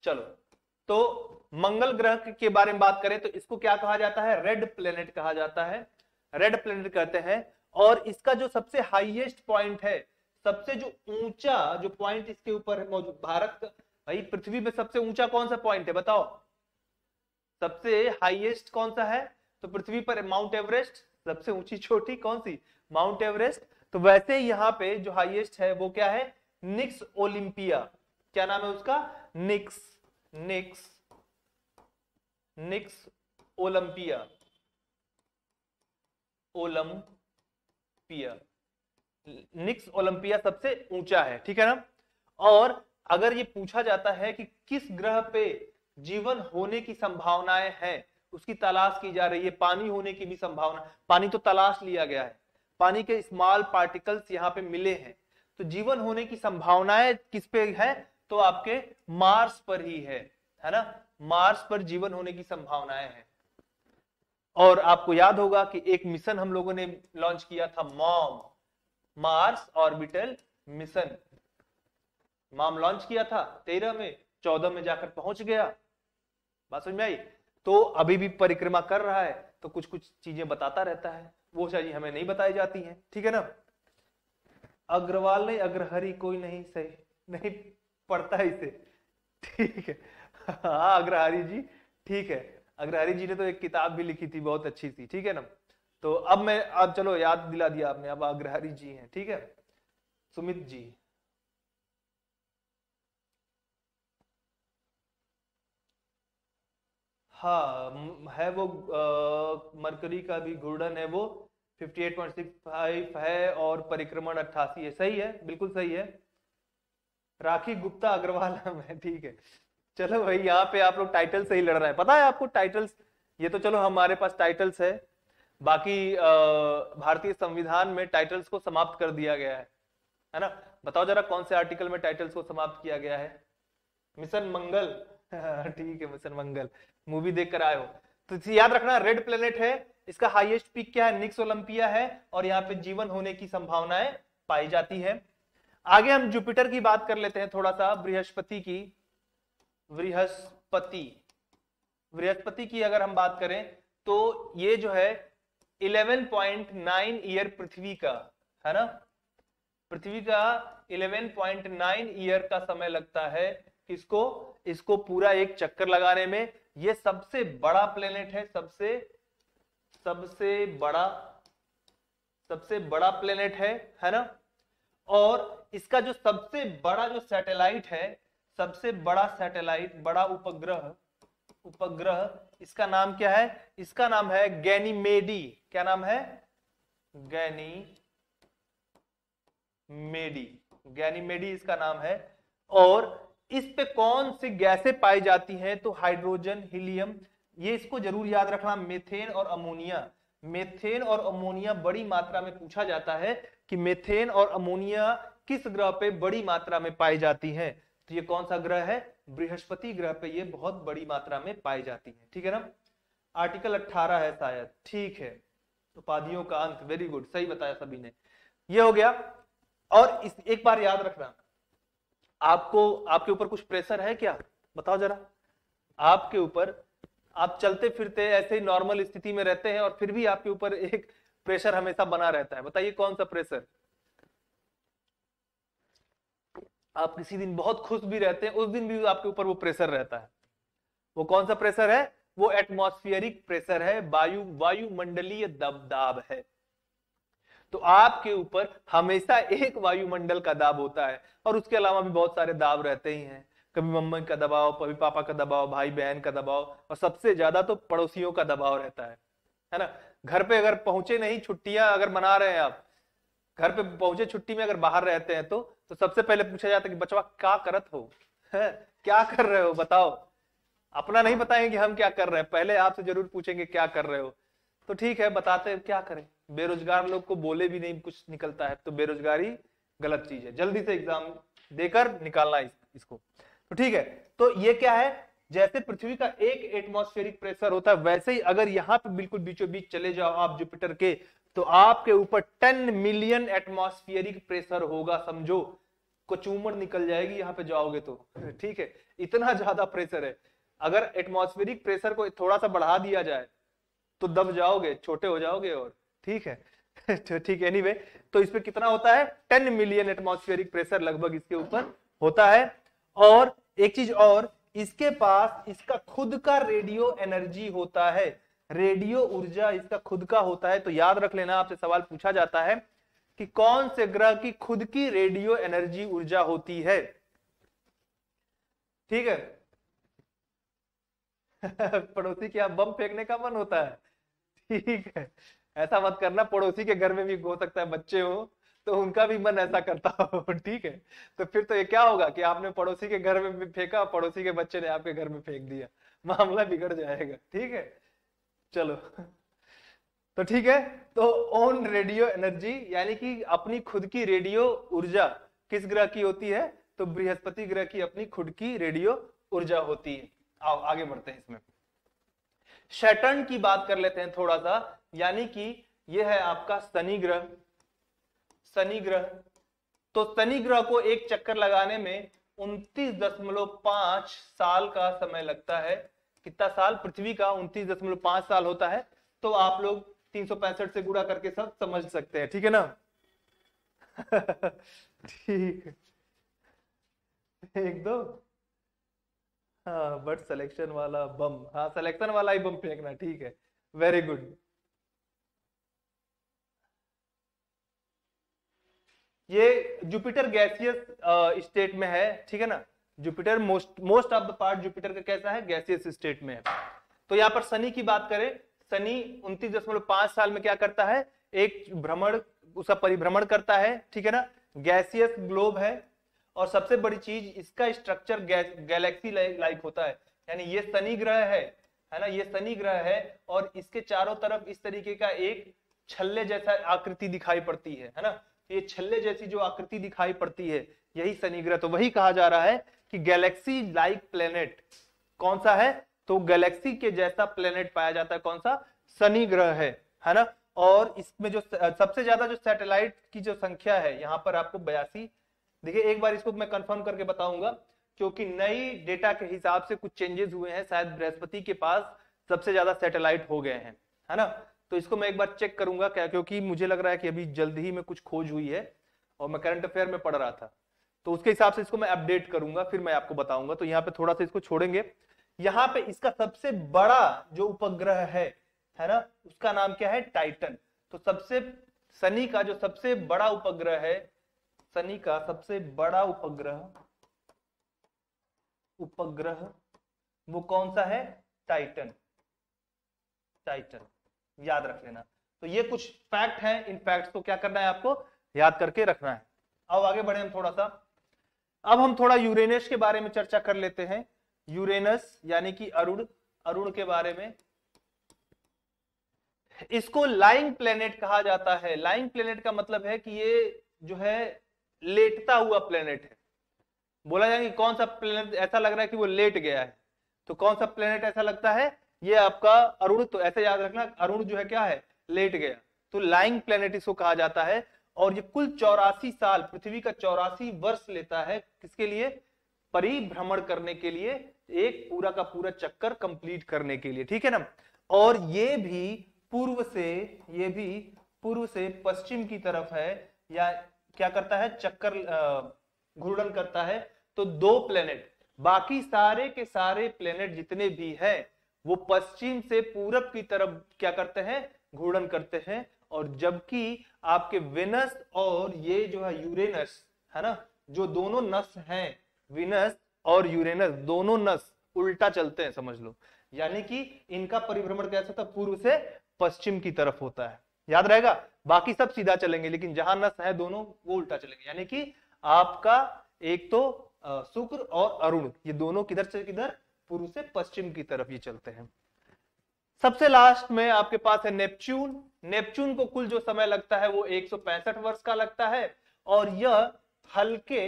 चलो तो मंगल ग्रह के बारे में बात करें तो इसको क्या कहा जाता है रेड प्लेनेट कहा जाता है रेड प्लेनेट कहते हैं और इसका जो सबसे हाईएस्ट पॉइंट है सबसे जो ऊंचा जो पॉइंट इसके ऊपर है मौजूद भारत भाई पृथ्वी में सबसे ऊंचा कौन सा पॉइंट है बताओ सबसे हाईएस्ट कौन सा है तो पृथ्वी पर माउंट एवरेस्ट सबसे ऊंची छोटी कौन सी माउंट एवरेस्ट तो वैसे यहाँ पे जो हाईएस्ट है वो क्या है निक्स ओलिम्पिया क्या नाम है उसका Nix Nix Nix Olympia Olympia Nix Olympia सबसे ऊंचा है ठीक है ना और अगर ये पूछा जाता है कि किस ग्रह पे जीवन होने की संभावनाएं हैं उसकी तलाश की जा रही है पानी होने की भी संभावना पानी तो तलाश लिया गया है पानी के स्मॉल पार्टिकल्स यहाँ पे मिले हैं तो जीवन होने की संभावनाएं किस पे है तो आपके मार्स पर ही है है ना मार्स पर जीवन होने की संभावनाएं हैं और आपको याद होगा कि एक मिशन हम लोगों ने लॉन्च किया था MOM Mars orbital mission MOM launch किया था तेरह में चौदह में जाकर पहुंच गया बात समझ में आई तो अभी भी परिक्रमा कर रहा है तो कुछ कुछ चीजें बताता रहता है वो चीजें हमें नहीं बताई जाती हैं ठीक है ना अग्रवाल नहीं अग्रहरी कोई नहीं सही नहीं पढ़ता इसे ठीक है हाँ अग्रहरी जी ठीक है अग्रहरी जी ने तो एक किताब भी लिखी थी बहुत अच्छी थी ठीक है ना तो अब मैं अब चलो याद दिला दिया आपने अब अग्रहरी जी हैं ठीक है सुमित जी हाँ है वो मरकरी का भी घूर्णन है वो 58.65 है और परिक्रमण अट्ठासी है सही है बिल्कुल सही है राखी गुप्ता अग्रवाल है हाँ, ठीक है चलो भाई यहाँ पे आप लोग टाइटल से ही लड़ रहे हैं पता है आपको टाइटल्स ये तो चलो हमारे पास टाइटल्स है बाकी भारतीय संविधान में टाइटल्स को समाप्त कर दिया गया है है ना बताओ जरा कौन से आर्टिकल में टाइटल्स को समाप्त किया गया है मिशन मंगल ठीक है मिशन मंगल मूवी देख कर आए हो तो याद रखना रेड प्लेनेट है इसका हाईएस्ट पीक क्या है निक्स ओलंपिया है और यहाँ पे जीवन होने की संभावनाएं पाई जाती है आगे हम जुपिटर की बात कर लेते हैं थोड़ा सा बृहस्पति की बृहस्पति बृहस्पति की अगर हम बात करें तो ये जो है 11.9 ईयर पृथ्वी का है ना पृथ्वी का 11.9 ईयर का समय लगता है किसको इसको पूरा एक चक्कर लगाने में ये सबसे बड़ा प्लेनेट है सबसे सबसे बड़ा सबसे बड़ा प्लेनेट है है ना और इसका जो सबसे बड़ा जो सैटेलाइट है सबसे बड़ा सैटेलाइट बड़ा उपग्रह उपग्रह इसका नाम क्या है इसका नाम है गैनीमेडी क्या नाम है गैनी मेडी गैनीमेडी इसका नाम है और इस पे कौन सी गैसें पाई जाती हैं तो हाइड्रोजन हीलियम ये इसको जरूर याद रखना मेथेन और अमोनिया मेथेन और अमोनिया बड़ी मात्रा में पूछा जाता है कि मेथेन और अमोनिया किस ग्रह पे बड़ी मात्रा में पाई जाती है तो ये कौन सा ग्रह है बृहस्पति ग्रह पे ये बहुत बड़ी मात्रा में पाई जाती है ठीक है ना आर्टिकल 18 है शायद ठीक है तो उपाधियों का अंत वेरी गुड सही बताया सभी ने ये हो गया और इस एक बार याद रखना आपको आपके ऊपर कुछ प्रेशर है क्या बताओ जरा आपके ऊपर आप चलते फिरते ऐसे ही नॉर्मल स्थिति में रहते हैं और फिर भी आपके ऊपर एक प्रेशर हमेशा बना रहता है बताइए कौन सा प्रेशर आप किसी दिन बहुत खुश भी रहते हैं उस दिन भी आपके ऊपर वो प्रेशर रहता है वो कौन सा प्रेशर है वो एटमोस्फियरिक प्रेशर है वायु वायुमंडलीय दबदाब है तो आपके ऊपर हमेशा एक वायुमंडल का दाब होता है और उसके अलावा भी बहुत सारे दाब रहते ही हैं कभी मम्मी का दबाव कभी पापा का दबाव भाई बहन का दबाव और सबसे ज्यादा तो पड़ोसियों का दबाव रहता है है ना घर पे अगर पहुंचे नहीं छुट्टियां अगर मना रहे हैं आप घर पे पहुंचे छुट्टी में अगर बाहर रहते हैं तो तो सबसे पहले पूछा जाता है कि बचवा क्या करत हो है? क्या कर रहे हो बताओ अपना नहीं बताएंगे कि हम क्या कर रहे हैं पहले आपसे जरूर पूछेंगे क्या कर रहे हो तो ठीक है बताते क्या करें बेरोजगार लोग को बोले भी नहीं कुछ निकलता है तो बेरोजगारी गलत चीज है जल्दी से एग्जाम देकर निकालना इस, इसको तो ठीक है तो ये क्या है जैसे पृथ्वी का एक एटमोस्फेरिक प्रेशर होता है वैसे ही अगर यहाँ पे बिल्कुल बीचों बीच चले जाओ आप जुपिटर के तो आपके ऊपर टेन मिलियन एटमोस्फियरिक प्रेशर होगा समझो कुछ निकल जाएगी यहाँ पे जाओगे तो ठीक है इतना ज्यादा प्रेशर है अगर एटमोस्फेरिक प्रेशर को थोड़ा सा बढ़ा दिया जाए तो दब जाओगे छोटे हो जाओगे और ठीक है तो ठीक है एनीवे तो इस पर कितना होता है टेन मिलियन एटमोस्फेरिक प्रेशर लगभग इसके ऊपर होता है और एक चीज और इसके पास इसका खुद का रेडियो एनर्जी होता है रेडियो ऊर्जा इसका खुद का होता है तो याद रख लेना आपसे सवाल पूछा जाता है कि कौन से ग्रह की खुद की रेडियो एनर्जी ऊर्जा होती है ठीक है पड़ोसी के बम फेंकने का मन होता है ठीक है ऐसा मत करना पड़ोसी के घर में भी हो सकता है बच्चे हो तो उनका भी मन ऐसा करता हो ठीक है तो फिर तो ये क्या होगा कि आपने पड़ोसी के घर में भी फेंका पड़ोसी के बच्चे ने आपके घर में फेंक दिया मामला बिगड़ जाएगा ठीक है चलो तो ठीक है तो ओन रेडियो एनर्जी यानी कि अपनी खुद की रेडियो ऊर्जा किस ग्रह की होती है तो बृहस्पति ग्रह की अपनी खुद की रेडियो ऊर्जा होती है आओ आगे बढ़ते हैं इसमें शैटर्न की बात कर लेते हैं थोड़ा सा यानी कि यह है आपका शनि ग्रह शनि ग्रह तो शनि ग्रह को एक चक्कर लगाने में उन्तीस दशमलव पांच साल का समय लगता है कितना साल पृथ्वी का उन्तीस दशमलव पांच साल होता है तो आप लोग तीन सौ पैंसठ से गुड़ा करके सब समझ सकते हैं ठीक है ना ठीक एक दो हाँ बट सिलेक्शन वाला बम हाँ सिलेक्शन वाला ही बम फेंकना ठीक है वेरी गुड ये जुपिटर गैसियस स्टेट में है ठीक है ना Jupiter most most of the part Jupiter का कैसा है गैसियस स्टेट में है तो यहाँ पर शनि की बात करें शनि उन्तीस दशमलव पांच साल में क्या करता है एक भ्रमण उसका परिभ्रमण करता है ठीक है ना गैसियस ग्लोब है और सबसे बड़ी चीज इसका स्ट्रक्चर गैलेक्सी लाइक होता है यानी ये शनि ग्रह है है ना ये शनि ग्रह है और इसके चारों तरफ इस तरीके का एक छल्ले जैसा आकृति दिखाई पड़ती है है ना ये छल्ले जैसी जो आकृति दिखाई पड़ती है यही शनि ग्रह तो वही कहा जा रहा है कि गैलेक्सी लाइक प्लेनेट कौन सा है तो गैलेक्सी के जैसा प्लेनेट पाया जाता है कौन सा शनि ग्रह है है ना और इसमें जो सबसे ज्यादा जो सैटेलाइट की जो संख्या है यहाँ पर आपको बयासी देखिए एक बार इसको मैं कंफर्म करके बताऊंगा क्योंकि नई डेटा के हिसाब से कुछ चेंजेस हुए हैं शायद बृहस्पति के पास सबसे ज्यादा सैटेलाइट हो गए हैं है ना तो इसको मैं एक बार चेक करूंगा क्या क्योंकि मुझे लग रहा है कि अभी जल्द ही में कुछ खोज हुई है और मैं करंट अफेयर में पढ़ रहा था तो उसके हिसाब से इसको मैं अपडेट करूंगा फिर मैं आपको बताऊंगा तो यहाँ पे थोड़ा सा इसको छोड़ेंगे यहाँ पे इसका सबसे बड़ा जो उपग्रह है है ना उसका नाम क्या है टाइटन तो सबसे शनि का जो सबसे बड़ा उपग्रह है शनि का सबसे बड़ा उपग्रह उपग्रह वो कौन सा है टाइटन टाइटन याद रख लेना तो ये कुछ फैक्ट है इन फैक्ट को क्या करना है आपको याद करके रखना है अब आगे बढ़े हम थोड़ा सा अब हम थोड़ा यूरेनस के बारे में चर्चा कर लेते हैं यूरेनस यानी कि अरुण अरुण के बारे में इसको लाइंग प्लेनेट कहा जाता है लाइंग प्लेनेट का मतलब है कि ये जो है लेटता हुआ प्लेनेट है बोला जाए कि कौन सा प्लेनेट ऐसा लग रहा है कि वो लेट गया है तो कौन सा प्लेनेट ऐसा लगता है ये आपका अरुण तो ऐसे याद रखना अरुण जो है क्या है लेट गया तो लाइंग प्लेनेट इसको कहा जाता है और ये कुल चौरासी साल पृथ्वी का चौरासी वर्ष लेता है किसके लिए परिभ्रमण करने के लिए एक पूरा का पूरा चक्कर कंप्लीट करने के लिए ठीक है ना और ये भी पूर्व से ये भी पूर्व से पश्चिम की तरफ है या क्या करता है चक्कर घूर्णन करता है तो दो प्लेनेट बाकी सारे के सारे प्लेनेट जितने भी हैं वो पश्चिम से पूरब की तरफ क्या करते हैं घूर्णन करते हैं और जबकि आपके विनस और ये जो है यूरेनस है ना जो दोनों नस हैं विनस और यूरेनस दोनों नस उल्टा चलते हैं समझ लो यानी कि इनका परिभ्रमण कैसा था पूर्व से पश्चिम की तरफ होता है याद रहेगा बाकी सब सीधा चलेंगे लेकिन जहां नस है दोनों वो उल्टा चलेंगे यानी कि आपका एक तो शुक्र और अरुण ये दोनों किधर से किधर पूर्व से पश्चिम की तरफ ये चलते हैं सबसे लास्ट में आपके पास है नेपच्यून नेपच्यून को कुल जो समय लगता है वो एक वर्ष का लगता है और यह हल्के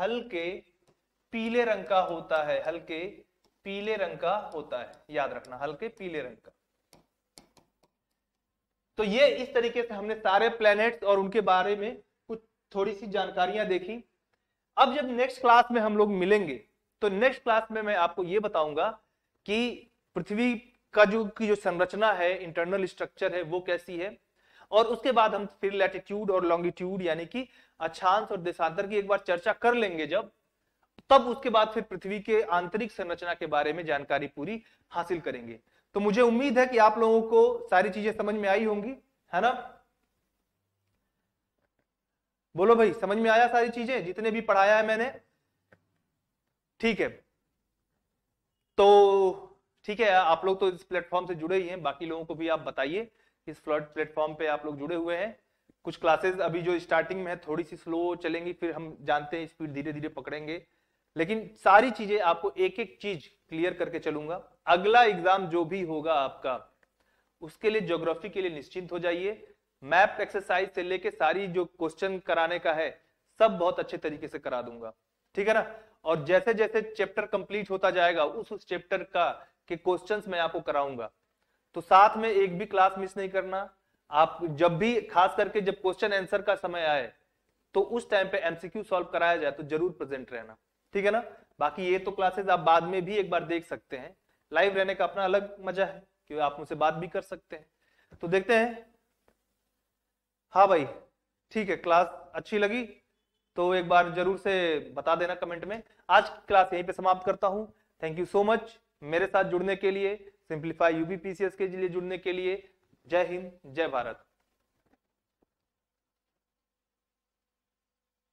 हल्के पीले रंग का होता है हल्के पीले रंग का होता है याद रखना हल्के पीले रंग का तो ये इस तरीके से हमने सारे प्लैनेट्स और उनके बारे में कुछ थोड़ी सी जानकारियां देखी अब जब नेक्स्ट क्लास में हम लोग मिलेंगे तो नेक्स्ट क्लास में मैं आपको ये बताऊंगा कि पृथ्वी का जो की जो संरचना है इंटरनल स्ट्रक्चर है वो कैसी है और उसके बाद हम फिर लैटिट्यूड और लॉन्गिट्यूड यानी कि अक्षांश और देशांतर की एक बार चर्चा कर लेंगे जब तब उसके बाद फिर पृथ्वी के आंतरिक संरचना के बारे में जानकारी पूरी हासिल करेंगे तो मुझे उम्मीद है कि आप लोगों को सारी चीजें समझ में आई होंगी है ना बोलो भाई समझ में आया सारी चीजें जितने भी पढ़ाया है मैंने ठीक है तो ठीक है आप लोग तो इस प्लेटफॉर्म से जुड़े ही हैं बाकी लोगों को भी आप बताइए इस फ्लॉट प्लेटफॉर्म पे आप लोग जुड़े हुए हैं कुछ क्लासेस अभी जो स्टार्टिंग में है थोड़ी सी स्लो चलेंगी फिर हम जानते हैं स्पीड धीरे धीरे पकड़ेंगे लेकिन सारी चीजें आपको एक एक चीज क्लियर करके चलूंगा अगला एग्जाम जो भी होगा आपका उसके लिए ज्योग्राफी के लिए निश्चिंत हो जाइए मैप एक्सरसाइज से लेके सारी जो क्वेश्चन कराने का है सब बहुत अच्छे तरीके से करा दूंगा ठीक है ना और जैसे जैसे चैप्टर कंप्लीट होता जाएगा उस उस चैप्टर का के क्वेश्चंस मैं आपको कराऊंगा तो साथ में एक भी क्लास मिस नहीं करना आप जब भी खास करके जब क्वेश्चन आंसर का समय आए तो उस टाइम पे एमसीक्यू सॉल्व कराया जाए तो जरूर प्रेजेंट रहना ठीक है ना बाकी ये तो क्लासेस आप बाद में भी एक बार देख सकते हैं लाइव रहने का अपना अलग मजा है कि आप मुझसे बात भी कर सकते हैं तो देखते हैं हाँ भाई ठीक है क्लास अच्छी लगी तो एक बार जरूर से बता देना कमेंट में आज क्लास यहीं पे समाप्त करता हूँ थैंक यू सो मच मेरे साथ जुड़ने के लिए सिंप्लीफाई यूबीपीसीएस के लिए जुड़ने के लिए जय हिंद जय भारत